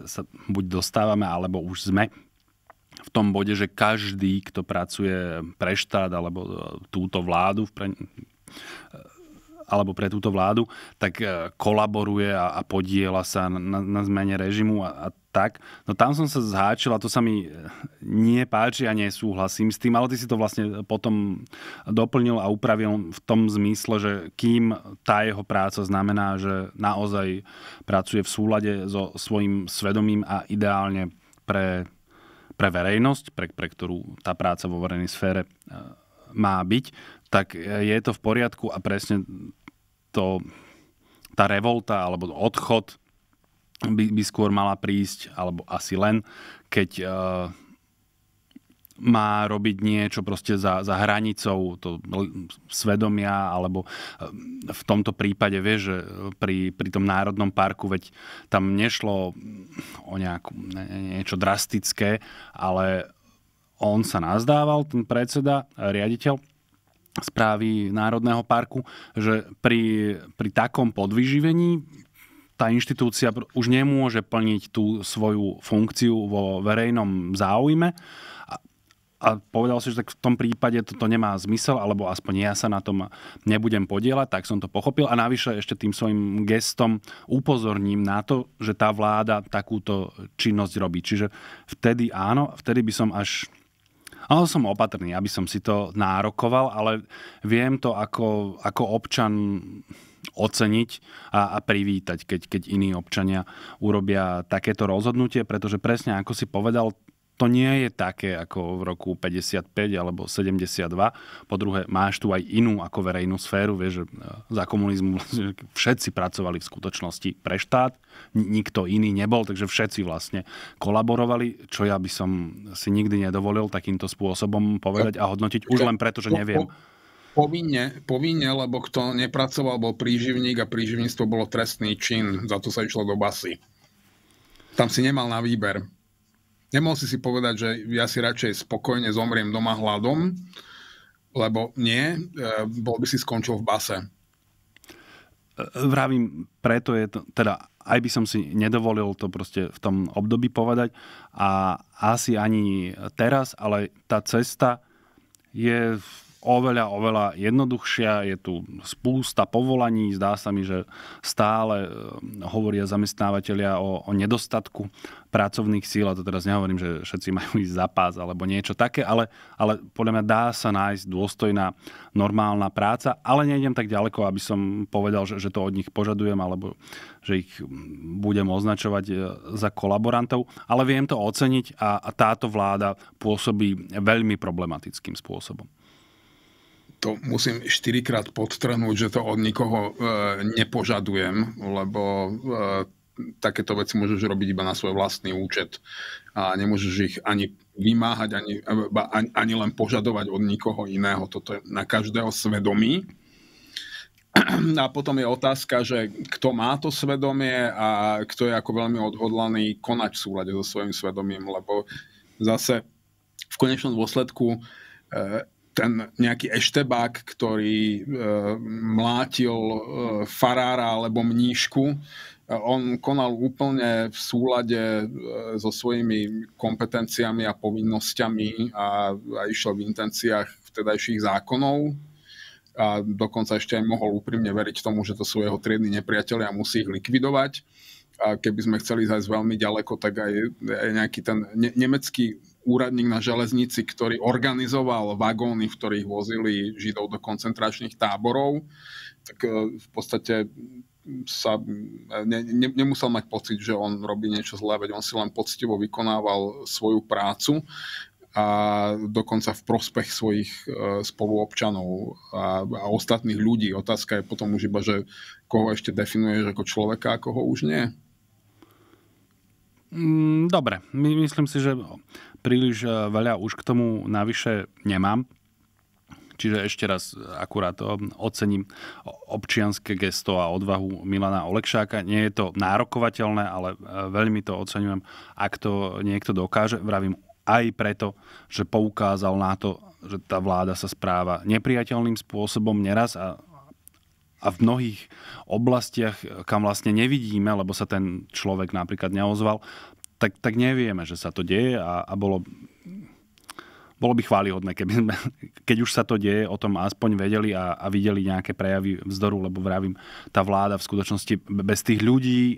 sa buď dostávame, alebo už sme v tom bode, že každý, kto pracuje pre štát alebo túto vládu, pre, alebo pre túto vládu, tak e, kolaboruje a, a podiela sa na, na zmene režimu a, a tak. No tam som sa zháčil a to sa mi e, nie páči a nesúhlasím s tým, ale ty si to vlastne potom doplnil a upravil v tom zmysle, že kým tá jeho práca znamená, že naozaj pracuje v súlade so svojím svedomím a ideálne pre, pre verejnosť, pre, pre ktorú tá práca vo verejnej sfére e, má byť, tak je to v poriadku a presne to, tá revolta alebo odchod by, by skôr mala prísť, alebo asi len, keď uh, má robiť niečo proste za, za hranicou to svedomia, alebo uh, v tomto prípade, vieš, že pri, pri tom národnom parku, veď tam nešlo o nejakú, ne, niečo drastické, ale on sa nazdával, ten predseda, riaditeľ, správy Národného parku, že pri, pri takom podvyživení tá inštitúcia už nemôže plniť tú svoju funkciu vo verejnom záujme a, a povedal si, že tak v tom prípade toto nemá zmysel, alebo aspoň ja sa na tom nebudem podielať, tak som to pochopil a navyše ešte tým svojim gestom upozorním na to, že tá vláda takúto činnosť robí. Čiže vtedy áno, vtedy by som až ale som opatrný, aby som si to nárokoval, ale viem to ako, ako občan oceniť a, a privítať, keď, keď iní občania urobia takéto rozhodnutie, pretože presne ako si povedal, to nie je také ako v roku 55 alebo 72. Po druhé, máš tu aj inú ako verejnú sféru. Vieš, že e, za komunizmu všetci pracovali v skutočnosti pre štát, nikto iný nebol, takže všetci vlastne kolaborovali, čo ja by som si nikdy nedovolil takýmto spôsobom povedať a hodnotiť už len preto, že neviem. Povinne, povinne, lebo kto nepracoval, bol príživník a príživníctvo bolo trestný čin, za to sa išlo do basy. Tam si nemal na výber. Nemohol si si povedať, že ja si radšej spokojne zomriem doma hladom, lebo nie, e, bol by si skončil v base. Vravím, preto je to, teda aj by som si nedovolil to proste v tom období povedať a asi ani teraz, ale tá cesta je oveľa, oveľa jednoduchšia. Je tu spústa povolaní. Zdá sa mi, že stále e, hovoria zamestnávateľia o, o nedostatku pracovných síl. A to teraz nehovorím, že všetci majú ísť za pás alebo niečo také, ale, ale podľa mňa dá sa nájsť dôstojná, normálna práca. Ale nejdem tak ďaleko, aby som povedal, že, že to od nich požadujem alebo že ich budem označovať e, za kolaborantov. Ale viem to oceniť a, a táto vláda pôsobí veľmi problematickým spôsobom to musím štyrikrát podtrhnúť, že to od nikoho e, nepožadujem, lebo e, takéto veci môžeš robiť iba na svoj vlastný účet a nemôžeš ich ani vymáhať, ani, ani, ani len požadovať od nikoho iného. Toto je na každého svedomí. A potom je otázka, že kto má to svedomie a kto je ako veľmi odhodlaný konať v súlade so svojím svedomím, lebo zase v konečnom dôsledku e, ten nejaký eštebák, ktorý e, mlátil e, farára alebo mníšku, e, on konal úplne v súlade e, so svojimi kompetenciami a povinnosťami a, a išiel v intenciách vtedajších zákonov a dokonca ešte aj mohol úprimne veriť tomu, že to sú jeho triedni nepriatelia a musí ich likvidovať. A keby sme chceli zajsť veľmi ďaleko, tak aj, aj nejaký ten ne- nemecký úradník na železnici, ktorý organizoval vagóny, v ktorých vozili židov do koncentračných táborov, tak e, v podstate sa e, ne, ne, nemusel mať pocit, že on robí niečo zlé, veď on si len poctivo vykonával svoju prácu a dokonca v prospech svojich e, spoluobčanov a, a ostatných ľudí. Otázka je potom už iba, že koho ešte definuješ ako človeka a koho už nie. Mm, dobre, my, myslím si, že príliš eh, veľa už k tomu navyše nemám. Čiže ešte raz akurát eh, ocením občianske gesto a odvahu Milana Olekšáka. Nie je to nárokovateľné, ale eh, veľmi to oceňujem, ak to niekto dokáže. Vravím aj preto, že poukázal na to, že tá vláda sa správa nepriateľným spôsobom neraz a a v mnohých oblastiach, kam vlastne nevidíme, lebo sa ten človek napríklad neozval, tak, tak nevieme, že sa to deje a, a bolo, bolo by chválihodné, keby sme, keď už sa to deje, o tom aspoň vedeli a, a videli nejaké prejavy vzdoru, lebo vravím, tá vláda v skutočnosti bez tých ľudí, e,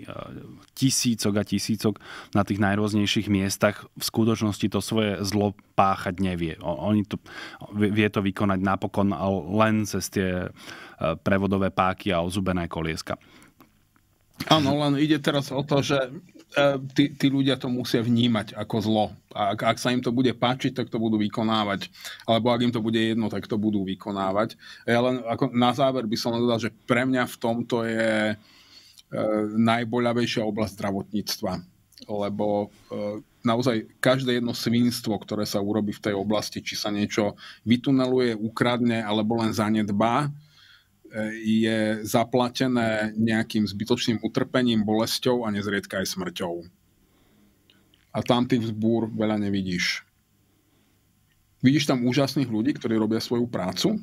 tisícok a tisícok na tých najrôznejších miestach, v skutočnosti to svoje zlo páchať nevie. Oni to, vie to vykonať napokon len cez tie e, prevodové páky a ozubené kolieska. Áno, len ide teraz o to, že tí, tí ľudia to musia vnímať ako zlo. A ak, ak sa im to bude páčiť, tak to budú vykonávať. Alebo ak im to bude jedno, tak to budú vykonávať. Ja len ako na záver by som dodal, že pre mňa v tomto je e, najboľavejšia oblasť zdravotníctva. Lebo e, naozaj každé jedno svinstvo, ktoré sa urobí v tej oblasti, či sa niečo vytuneluje, ukradne alebo len zanedbá, je zaplatené nejakým zbytočným utrpením, bolesťou a nezriedka aj smrťou. A tam tých vzbúr veľa nevidíš. Vidíš tam úžasných ľudí, ktorí robia svoju prácu,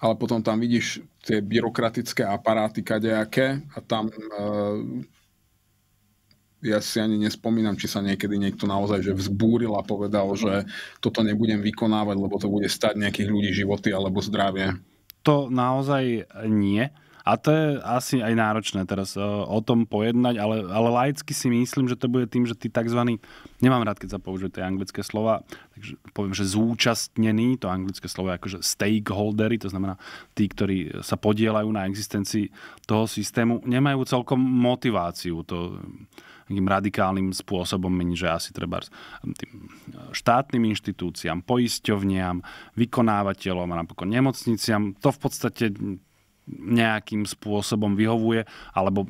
ale potom tam vidíš tie byrokratické aparáty kadejaké a tam e, ja si ani nespomínam, či sa niekedy niekto naozaj že vzbúril a povedal, že mhm. toto nebudem vykonávať, lebo to bude stať nejakých ľudí životy alebo zdravie to naozaj nie. A to je asi aj náročné teraz e, o tom pojednať, ale, ale laicky si myslím, že to bude tým, že tí tzv. Nemám rád, keď sa použijú tie anglické slova, takže poviem, že zúčastnení, to anglické slovo je akože stakeholdery, to znamená tí, ktorí sa podielajú na existencii toho systému, nemajú celkom motiváciu to takým radikálnym spôsobom meniť, že asi treba tým štátnym inštitúciám, poisťovniam, vykonávateľom a napokon nemocniciam. To v podstate nejakým spôsobom vyhovuje, alebo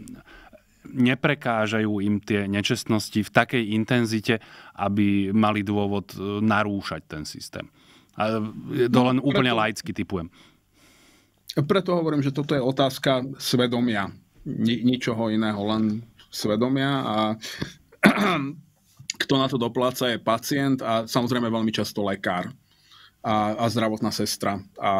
neprekážajú im tie nečestnosti v takej intenzite, aby mali dôvod e, narúšať ten systém. A to no, len úplne laicky typujem. Preto hovorím, že toto je otázka svedomia. Ni- ničoho iného, len svedomia a kto na to dopláca je pacient a samozrejme veľmi často lekár a, a zdravotná sestra a,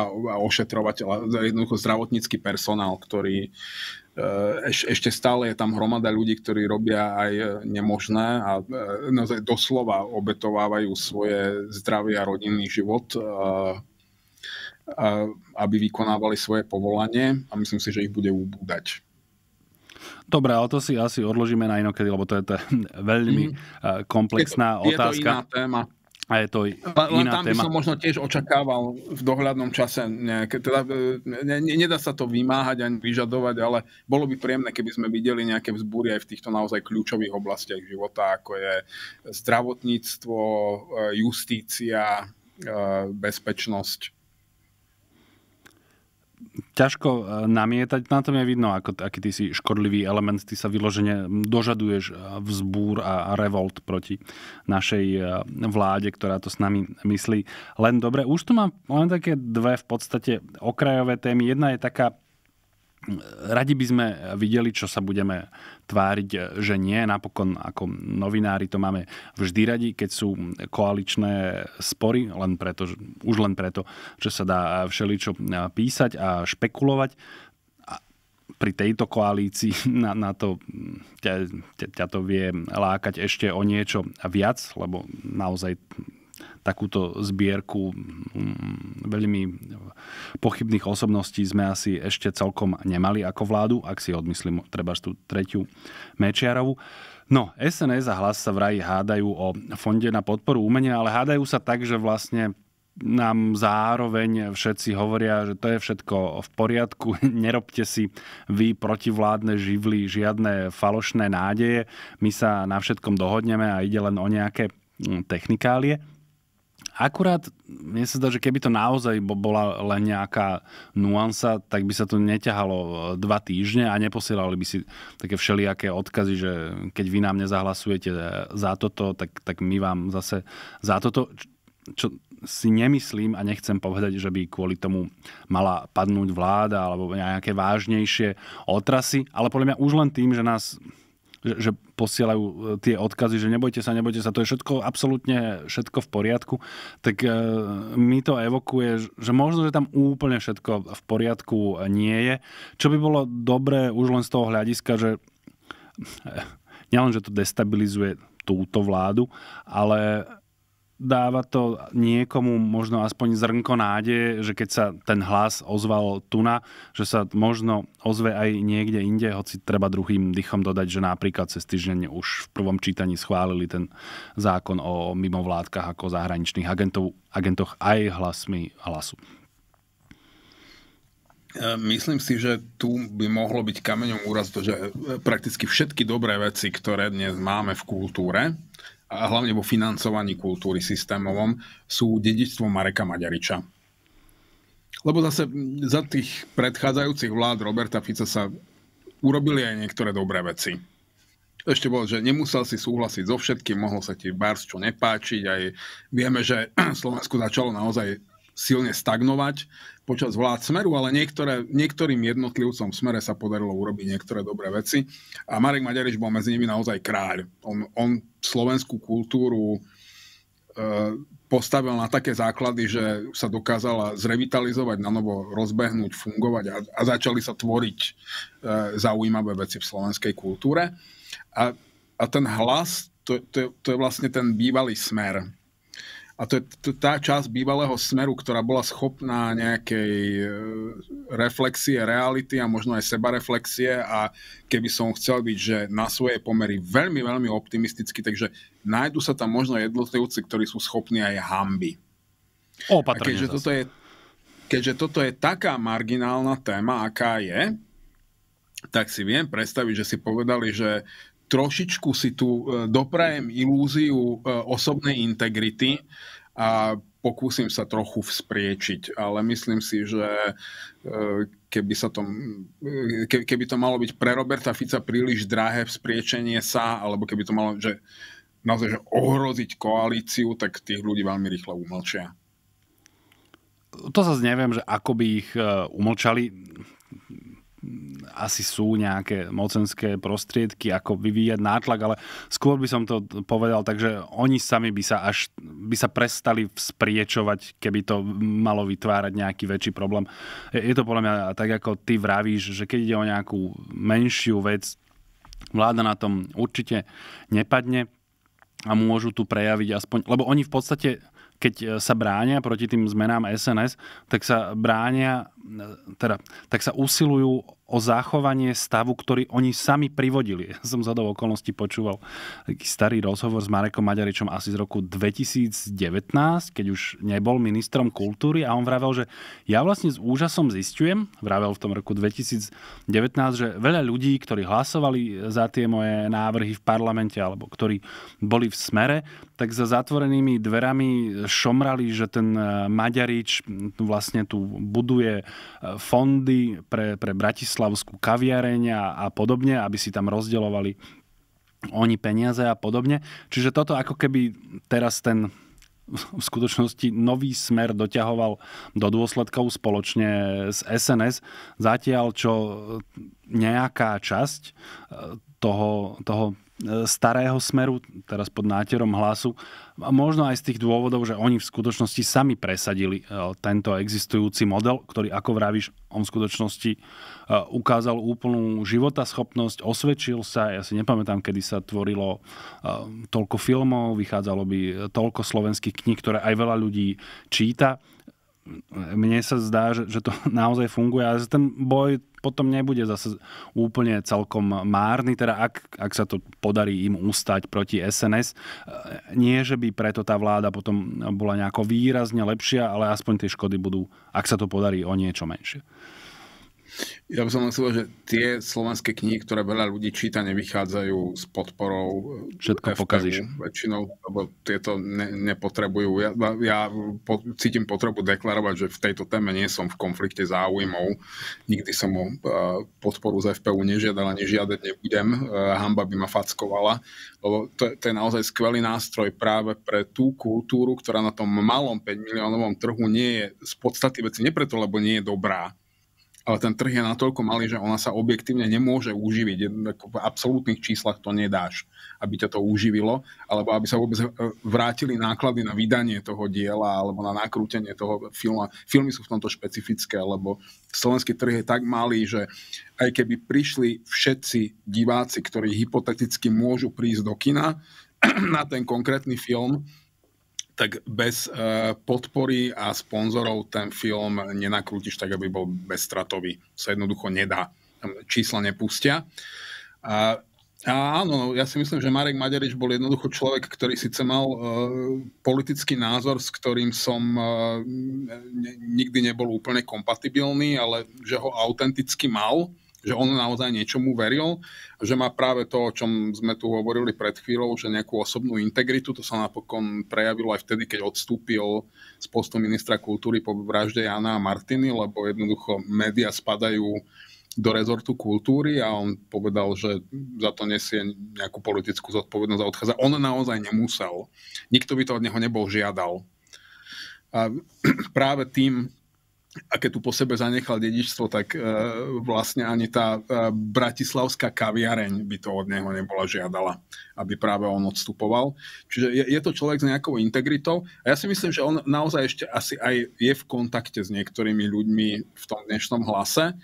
a, a ošetrovateľ, jednoducho zdravotnícky personál, ktorý e, eš, ešte stále je tam hromada ľudí, ktorí robia aj nemožné a e, naozaj doslova obetovávajú svoje zdravie a rodinný život, a, e, a, aby vykonávali svoje povolanie a myslím si, že ich bude ubúdať. Dobre, ale to si asi odložíme na inokedy, lebo to je tá veľmi mm-hmm. komplexná je to, otázka. Je to iná téma. A je to iná Len tam téma. by som možno tiež očakával v dohľadnom čase nejaké, teda eh, ne, ne, nedá sa to vymáhať ani vyžadovať, ale bolo by príjemné, keby sme videli nejaké vzbúry aj v týchto naozaj kľúčových oblastiach života, ako je zdravotníctvo, eh, justícia, bezpečnosť ťažko e, namietať, na tom je vidno, ako, aký ty si škodlivý element, ty sa vyložene dožaduješ e, vzbúr a revolt proti našej e, vláde, ktorá to s nami myslí. Len dobre, už tu mám len také dve v podstate okrajové témy. Jedna je taká Radi by sme videli, čo sa budeme tváriť, že nie. Napokon ako novinári to máme vždy radi, keď sú koaličné spory, len preto, už len preto, že sa dá všeličo e, písať a špekulovať pri tejto koalícii na, na to ťa, ťa to vie lákať ešte o niečo viac, lebo naozaj takúto zbierku mm, veľmi pochybných osobností sme asi ešte celkom nemali ako vládu, ak si odmyslím treba tú tretiu Mečiarovu. No, SNS a hlas sa vraj hádajú o fonde na podporu umenia, ale hádajú sa tak, že vlastne nám zároveň všetci hovoria, že to je všetko v poriadku, nerobte si vy protivládne živly žiadne falošné nádeje, my sa na všetkom dohodneme a ide len o nejaké mm, technikálie. Akurát, mne sa zdá, že keby to naozaj bola len nejaká nuansa, tak by sa to neťahalo e, dva týždne a neposielali by si také všelijaké odkazy, že keď vy nám nezahlasujete e, za toto, tak, tak my vám zase za toto, čo si nemyslím a nechcem povedať, že by kvôli tomu mala padnúť vláda alebo nejaké vážnejšie otrasy, ale podľa mňa už len tým, že nás že, že posielajú e, tie odkazy, že nebojte sa, nebojte sa, to je všetko absolútne všetko v poriadku, tak e, mi to evokuje, že možno, že tam úplne všetko v poriadku nie je. Čo by bolo dobré už len z toho hľadiska, že e, nielen, že to destabilizuje túto vládu, ale dáva to niekomu možno aspoň zrnko nádeje, že keď sa ten hlas ozval tuna, že sa možno ozve aj niekde inde, hoci treba druhým dychom dodať, že napríklad cez týždeň už v prvom čítaní schválili ten zákon o mimovládkach ako zahraničných agentov, agentoch aj hlasmi hlasu. E, myslím si, že tu by mohlo byť kameňom úrazu že prakticky všetky dobré veci, ktoré dnes máme v kultúre, a hlavne vo financovaní kultúry systémovom, sú dedičstvo Mareka Maďariča. Lebo zase za tých predchádzajúcich vlád Roberta Fica sa urobili aj niektoré dobré veci. Ešte bolo, že nemusel si súhlasiť so všetkým, mohol sa ti bárs čo nepáčiť. Aj vieme, že Slovensku začalo naozaj silne stagnovať počas vlád Smeru, ale niektoré, niektorým jednotlivcom v Smere sa podarilo urobiť niektoré dobré veci. A Marek Maďarič bol medzi nimi naozaj kráľ. On, on slovenskú kultúru e, postavil na také základy, že sa dokázala zrevitalizovať, na novo rozbehnúť, fungovať a, a začali sa tvoriť e, zaujímavé veci v slovenskej kultúre. A, a ten hlas, to, to, to je vlastne ten bývalý smer a to je tá časť bývalého smeru, ktorá bola schopná nejakej e, reflexie reality a možno aj sebareflexie a keby som chcel byť, že na svoje pomery veľmi, veľmi optimisticky, takže nájdu sa tam možno jednotlivci, ktorí sú schopní aj hamby. Opatrne a keďže zase. toto, je, keďže toto je taká marginálna téma, aká je, tak si viem predstaviť, že si povedali, že trošičku si tu e, doprajem ilúziu e, osobnej integrity a pokúsim sa trochu vzpriečiť, ale myslím si, že e, keby, sa to, keby to malo byť pre Roberta Fica príliš drahé vzpriečenie sa, alebo keby to malo že naozaj že ohroziť koalíciu, tak tých ľudí veľmi rýchlo umlčia. To sa neviem, že ako by ich umlčali asi sú nejaké mocenské prostriedky, ako vyvíjať nátlak, ale skôr by som to povedal, takže oni sami by sa až by sa prestali vzpriečovať, keby to malo vytvárať nejaký väčší problém. Je to podľa mňa tak, ako ty vravíš, že keď ide o nejakú menšiu vec, vláda na tom určite nepadne a môžu tu prejaviť aspoň, lebo oni v podstate keď e, sa bránia proti tým zmenám SNS, tak sa bránia, e, teda, tak sa usilujú o zachovanie stavu, ktorý oni sami privodili. Ja som za do okolností počúval taký starý rozhovor s Marekom Maďaričom asi z roku 2019, keď už nebol ministrom kultúry a on vravel, že ja vlastne s úžasom zistujem, vravel v tom roku 2019, že veľa ľudí, ktorí hlasovali za tie moje návrhy v parlamente alebo ktorí boli v smere, tak za zatvorenými dverami šomrali, že ten e, Maďarič vlastne tu buduje e, fondy pre, pre bratislavskú kaviareň a, a podobne, aby si tam rozdelovali oni peniaze a podobne. Čiže toto ako keby teraz ten v skutočnosti nový smer doťahoval do dôsledkov spoločne s SNS, zatiaľ čo nejaká časť e, toho, toho E, starého smeru, teraz pod náterom hlasu, a možno aj z tých dôvodov, že oni v skutočnosti sami presadili e, tento existujúci model, ktorý, ako vravíš, on v skutočnosti e, ukázal úplnú životaschopnosť, osvedčil sa, ja si nepamätám, kedy sa tvorilo toľko filmov, vychádzalo by toľko slovenských kníh, ktoré aj veľa ľudí číta mne sa zdá, že, že to naozaj funguje a ten boj potom nebude zase úplne celkom márny, teda ak, ak sa to podarí im ustať proti SNS. Nie, že by preto tá vláda potom bola nejako výrazne lepšia, ale aspoň tie škody budú, ak sa to podarí, o niečo menšie. Ja by som len chcel, že tie slovenské knihy, ktoré veľa ľudí číta, nevychádzajú s podporou eh, Všetko FPU, pokazíš. Väčšinou, lebo tieto ne, nepotrebujú. Ja, ja po, cítim potrebu deklarovať, že v tejto téme nie som v konflikte záujmov. Nikdy som o eh, podporu z FPU nežiadala, nežiadať nebudem. Uh, eh, hamba by ma fackovala. Lebo to, to je naozaj skvelý nástroj práve pre tú kultúru, ktorá na tom malom 5 miliónovom trhu nie je z podstaty veci. Nie preto, lebo nie je dobrá, ale ten trh je natoľko malý, že ona sa objektívne nemôže uživiť. V absolútnych číslach to nedáš, aby ťa to uživilo, alebo aby sa vôbec e, vrátili náklady na vydanie toho diela alebo na nakrútenie toho filma. Filmy sú v tomto špecifické, lebo slovenský trh je tak malý, že aj keby prišli všetci diváci, ktorí hypoteticky môžu prísť do kina na ten konkrétny film, tak bez e, podpory a sponzorov ten film nenakrútiš tak, aby bol bezstratový. Sa jednoducho nedá. Čísla nepustia. A, a áno, no, ja si myslím, že Marek Maďarič bol jednoducho človek, ktorý síce mal e, politický názor, s ktorým som e, nikdy nebol úplne kompatibilný, ale že ho autenticky mal že on naozaj niečomu veril, že má práve to, o čom sme tu hovorili pred chvíľou, že nejakú osobnú integritu, to sa napokon prejavilo aj vtedy, keď odstúpil z postu ministra kultúry po vražde Jana a Martiny, lebo jednoducho média spadajú do rezortu kultúry a on povedal, že za to nesie nejakú politickú zodpovednosť a odchádza. On naozaj nemusel. Nikto by to od neho nebol žiadal. A práve tým, a keď tu po sebe zanechal dedičstvo, tak e, vlastne ani tá e, bratislavská kaviareň by to od neho nebola žiadala, aby práve on odstupoval. Čiže je, je to človek s nejakou integritou a ja si myslím, že on naozaj ešte asi aj je v kontakte s niektorými ľuďmi v tom dnešnom hlase.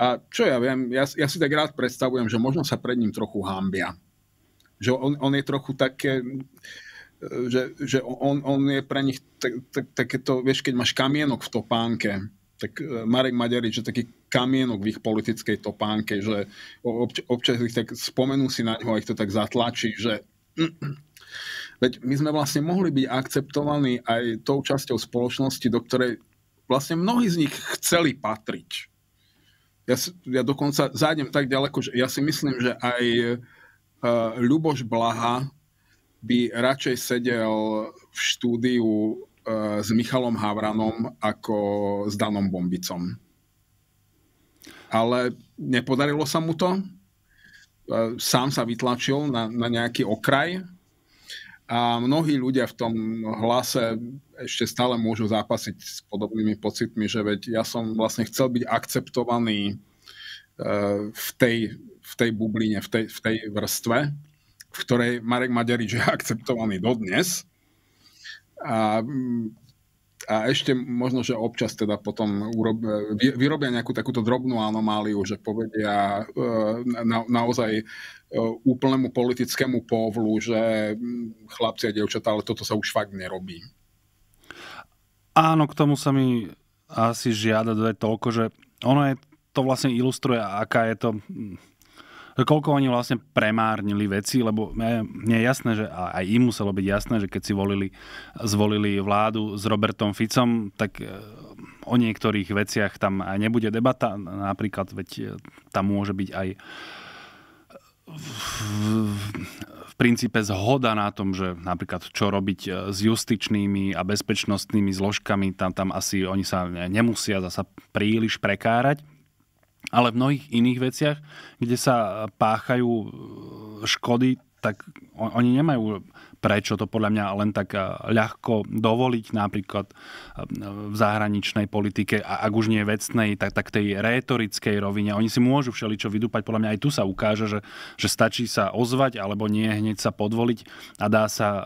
A čo ja viem, ja, ja si tak rád predstavujem, že možno sa pred ním trochu hámbia. Že on, on je trochu také že, že on, on je pre nich tak, tak, takéto, vieš, keď máš kamienok v topánke, tak e, Marek Maďarič je taký kamienok v ich politickej topánke, že obč- občas ich tak spomenú si na neho a ich to tak zatlačí, že veď my sme vlastne mohli byť akceptovaní aj tou časťou spoločnosti, do ktorej vlastne mnohí z nich chceli patriť. Ja, ja dokonca zájdem tak ďaleko, že ja si myslím, že aj uh, Ľuboš Blaha by radšej sedel v štúdiu eh, s Michalom Havranom ako s Danom Bombicom. Ale nepodarilo sa mu to. Eh, sám sa vytlačil na, na nejaký okraj a mnohí ľudia v tom hlase ešte stále môžu zápasiť s podobnými pocitmi, že veď ja som vlastne chcel byť akceptovaný eh, v tej, v tej bubline, v tej, v tej vrstve v ktorej Marek Maďarič je akceptovaný dodnes. A, a ešte možno, že občas teda potom urob, vyrobia nejakú takúto drobnú anomáliu, že povedia e, na, naozaj e, úplnému politickému povlu, že mm, chlapci a devčatá, ale toto sa už fakt nerobí. Áno, k tomu sa mi asi žiada dodať toľko, že ono je to vlastne ilustruje, aká je to mm, koľko oni vlastne premárnili veci, lebo mne je jasné, že aj im muselo byť jasné, že keď si volili, zvolili vládu s Robertom Ficom, tak e, o niektorých veciach tam aj nebude debata, napríklad veď e, tam môže byť aj e, v princípe zhoda na tom, že napríklad čo robiť s justičnými a bezpečnostnými zložkami, tam, tam asi oni sa nemusia zasa príliš prekárať ale v mnohých iných veciach, kde sa páchajú škody, tak oni nemajú prečo to podľa mňa len tak eh, ľahko dovoliť napríklad eh, v zahraničnej politike a ak už nie vecnej, tak, tak tej rétorickej rovine. Oni si môžu všeličo vydúpať, podľa mňa aj tu sa ukáže, že, že stačí sa ozvať alebo nie hneď sa podvoliť a dá sa eh,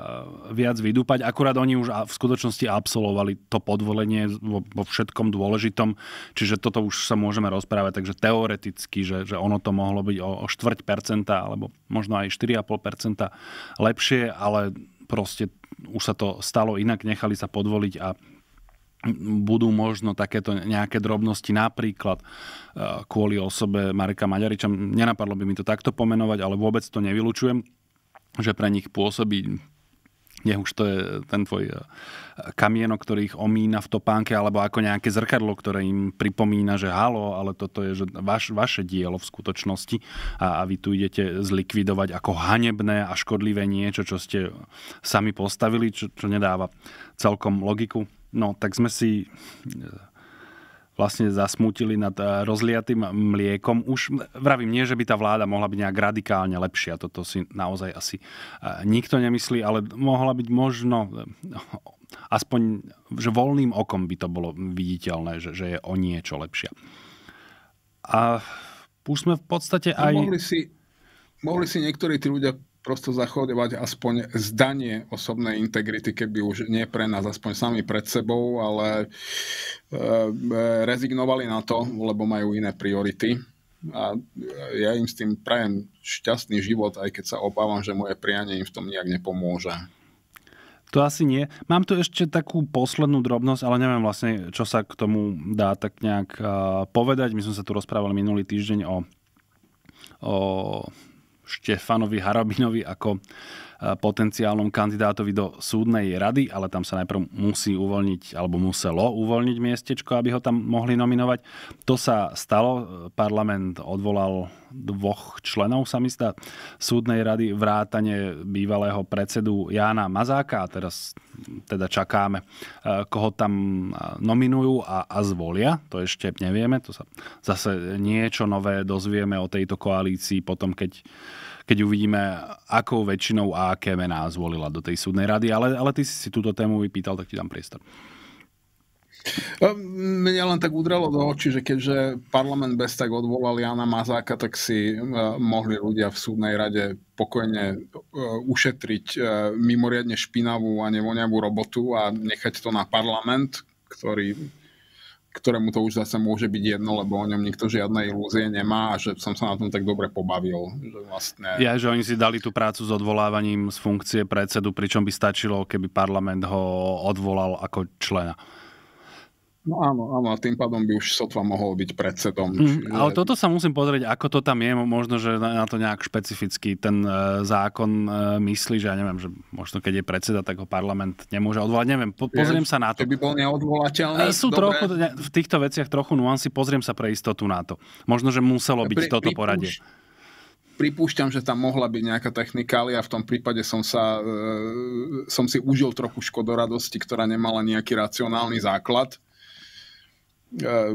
viac vydúpať. Akurát oni už v skutočnosti absolvovali to podvolenie vo, vo všetkom dôležitom, čiže toto už sa môžeme rozprávať, takže teoreticky, že, že ono to mohlo byť o, o 4% alebo možno aj 4,5% lepšie, ale ale proste už sa to stalo inak, nechali sa podvoliť a budú možno takéto nejaké drobnosti, napríklad e, kvôli osobe Marka Maďariča. Nenapadlo by mi to takto pomenovať, ale vôbec to nevylučujem, že pre nich pôsobí nech už to je ten tvoj eh, kamienok, ktorý ich omína v topánke, alebo ako nejaké zrkadlo, ktoré im pripomína, že halo, ale toto je že vaš, vaše dielo v skutočnosti a, a vy tu idete zlikvidovať ako hanebné a škodlivé niečo, čo ste sami postavili, čo, čo nedáva celkom logiku. No, tak sme si eh, vlastne zasmútili nad eh, rozliatým mliekom. Už vravím, nie, že by tá vláda mohla byť nejak radikálne lepšia, toto si naozaj asi eh, nikto nemyslí, ale mohla byť možno eh, aspoň, že voľným okom by to bolo viditeľné, že, že je o niečo lepšia. A už sme v podstate aj... mohli si, mohli si niektorí tí ľudia prosto zachovať aspoň zdanie osobnej integrity, keby už nie pre nás, aspoň sami pred sebou, ale e, e, rezignovali na to, lebo majú iné priority. A ja im s tým prajem šťastný život, aj keď sa obávam, že moje prianie im v tom nejak nepomôže. To asi nie. Mám tu ešte takú poslednú drobnosť, ale neviem vlastne, čo sa k tomu dá tak nejak povedať. My sme sa tu rozprávali minulý týždeň o, o Štefanovi Harabinovi ako potenciálnom kandidátovi do súdnej rady, ale tam sa najprv musí uvoľniť, alebo muselo uvoľniť miestečko, aby ho tam mohli nominovať. To sa stalo, parlament odvolal dvoch členov, sa mi zdá, súdnej rady vrátane bývalého predsedu Jána Mazáka a teraz teda čakáme, koho tam nominujú a, a zvolia. To ešte nevieme, to sa zase niečo nové dozvieme o tejto koalícii potom, keď keď uvidíme, akou väčšinou a aké mená zvolila do tej súdnej rady. Ale, ale ty si túto tému vypýtal, tak ti dám priestor. No, mňa len tak udrelo do očí, že keďže parlament bez tak odvolal Jana Mazáka, tak si e, mohli ľudia v súdnej rade pokojne e, ušetriť e, mimoriadne špinavú a nevoňavú robotu a nechať to na parlament, ktorý ktorému to už zase môže byť jedno, lebo o ňom nikto žiadne ilúzie nemá a že som sa na tom tak dobre pobavil. Že vlastne... Ja, že oni si dali tú prácu s odvolávaním z funkcie predsedu, pričom by stačilo, keby parlament ho odvolal ako člena. No áno, áno, a tým pádom by už sotva mohol byť predsedom. Mm, ale Ale toto sa musím pozrieť, ako to tam je, možno, že na to nejak špecificky ten e, zákon e, myslí, že ja neviem, že možno keď je predseda, tak ho parlament nemôže odvolať, neviem, po, pozriem sa na to. By bol neodvolateľný? E, sú dobre. trochu, v týchto veciach trochu nuansy, pozriem sa pre istotu na to. Možno, že muselo byť pri, toto pri, poradie pripúšťam, že tam mohla byť nejaká technikália, v tom prípade som, sa, e, som si užil trochu škodoradosti, ktorá nemala nejaký racionálny základ. uh,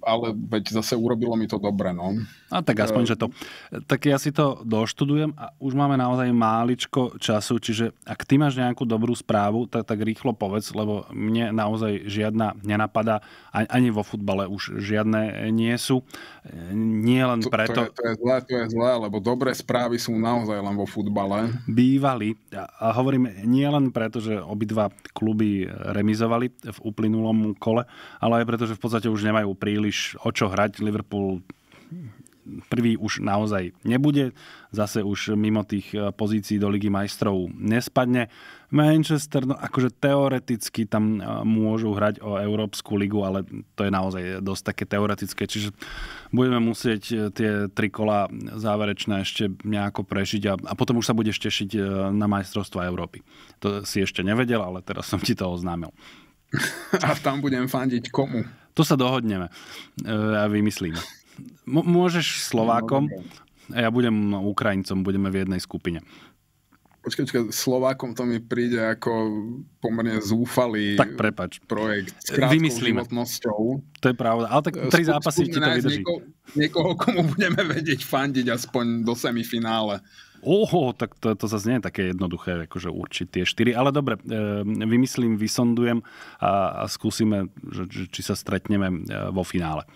ale veď zase urobilo mi to dobre, no. A tak eh. aspoň, že to. Tak ja si to doštudujem a už máme naozaj máličko času, čiže ak ty máš nejakú dobrú správu, tak, tak rýchlo povedz, lebo mne naozaj žiadna nenapadá, ani vo futbale už žiadne nie sú. Nie len preto... To, to, je, to je zlé, to je zlé, lebo dobré správy sú naozaj len vo futbale. Bývali. A hovorím, nie len preto, že obidva kluby remizovali v uplynulom kole, ale aj preto, že v podstate už nemajú príliš príliš o čo hrať. Liverpool prvý už naozaj nebude. Zase už mimo tých e, pozícií do Ligy majstrov nespadne. Manchester, no akože teoreticky tam e, môžu hrať o Európsku ligu, ale to je naozaj dosť také teoretické, čiže budeme musieť e, tie tri kola záverečné ešte nejako prežiť a, a potom už sa budeš tešiť na majstrovstvo Európy. To si ešte nevedel, ale teraz som ti to oznámil. A tam budem fandiť komu? To sa dohodneme e, a vymyslíme. M- môžeš Slovákom no, a ja budem Ukrajincom, budeme v jednej skupine. Počkaj, počkaj, Slovákom to mi príde ako pomerne zúfalý tak, prepač. projekt s krátkou Vymyslíme. životnosťou. To je pravda, ale tak tri zápasy ti to vydrží. Nieko, niekoho, komu budeme vedieť fandiť aspoň do semifinále oho, tak to, to zase nie je také jednoduché, akože určiť tie štyri. Ale dobre, e, vymyslím, vysondujem a, a skúsime, že, že, či sa stretneme e, vo finále.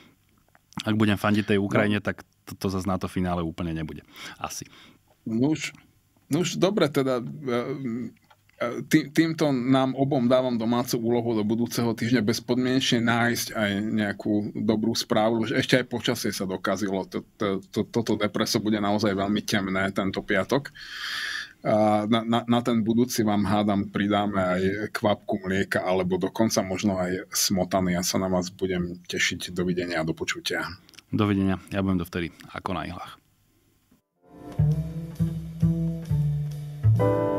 Ak budem fandiť tej Ukrajine, no. tak to, to zase na to finále úplne nebude. Asi. No už, no už dobre, teda e, Tý, týmto nám obom dávam domácu úlohu do budúceho týždňa bezpodmienečne nájsť aj nejakú dobrú správu, že ešte aj počasie sa dokazilo. Toto depreso bude naozaj veľmi temné tento piatok. Na, na, na ten budúci vám hádam pridáme aj kvapku mlieka alebo dokonca možno aj smotany. Ja sa na vás budem tešiť. Dovidenia a do počutia. Dovidenia. Ja budem dovtedy ako na ihlách. thank you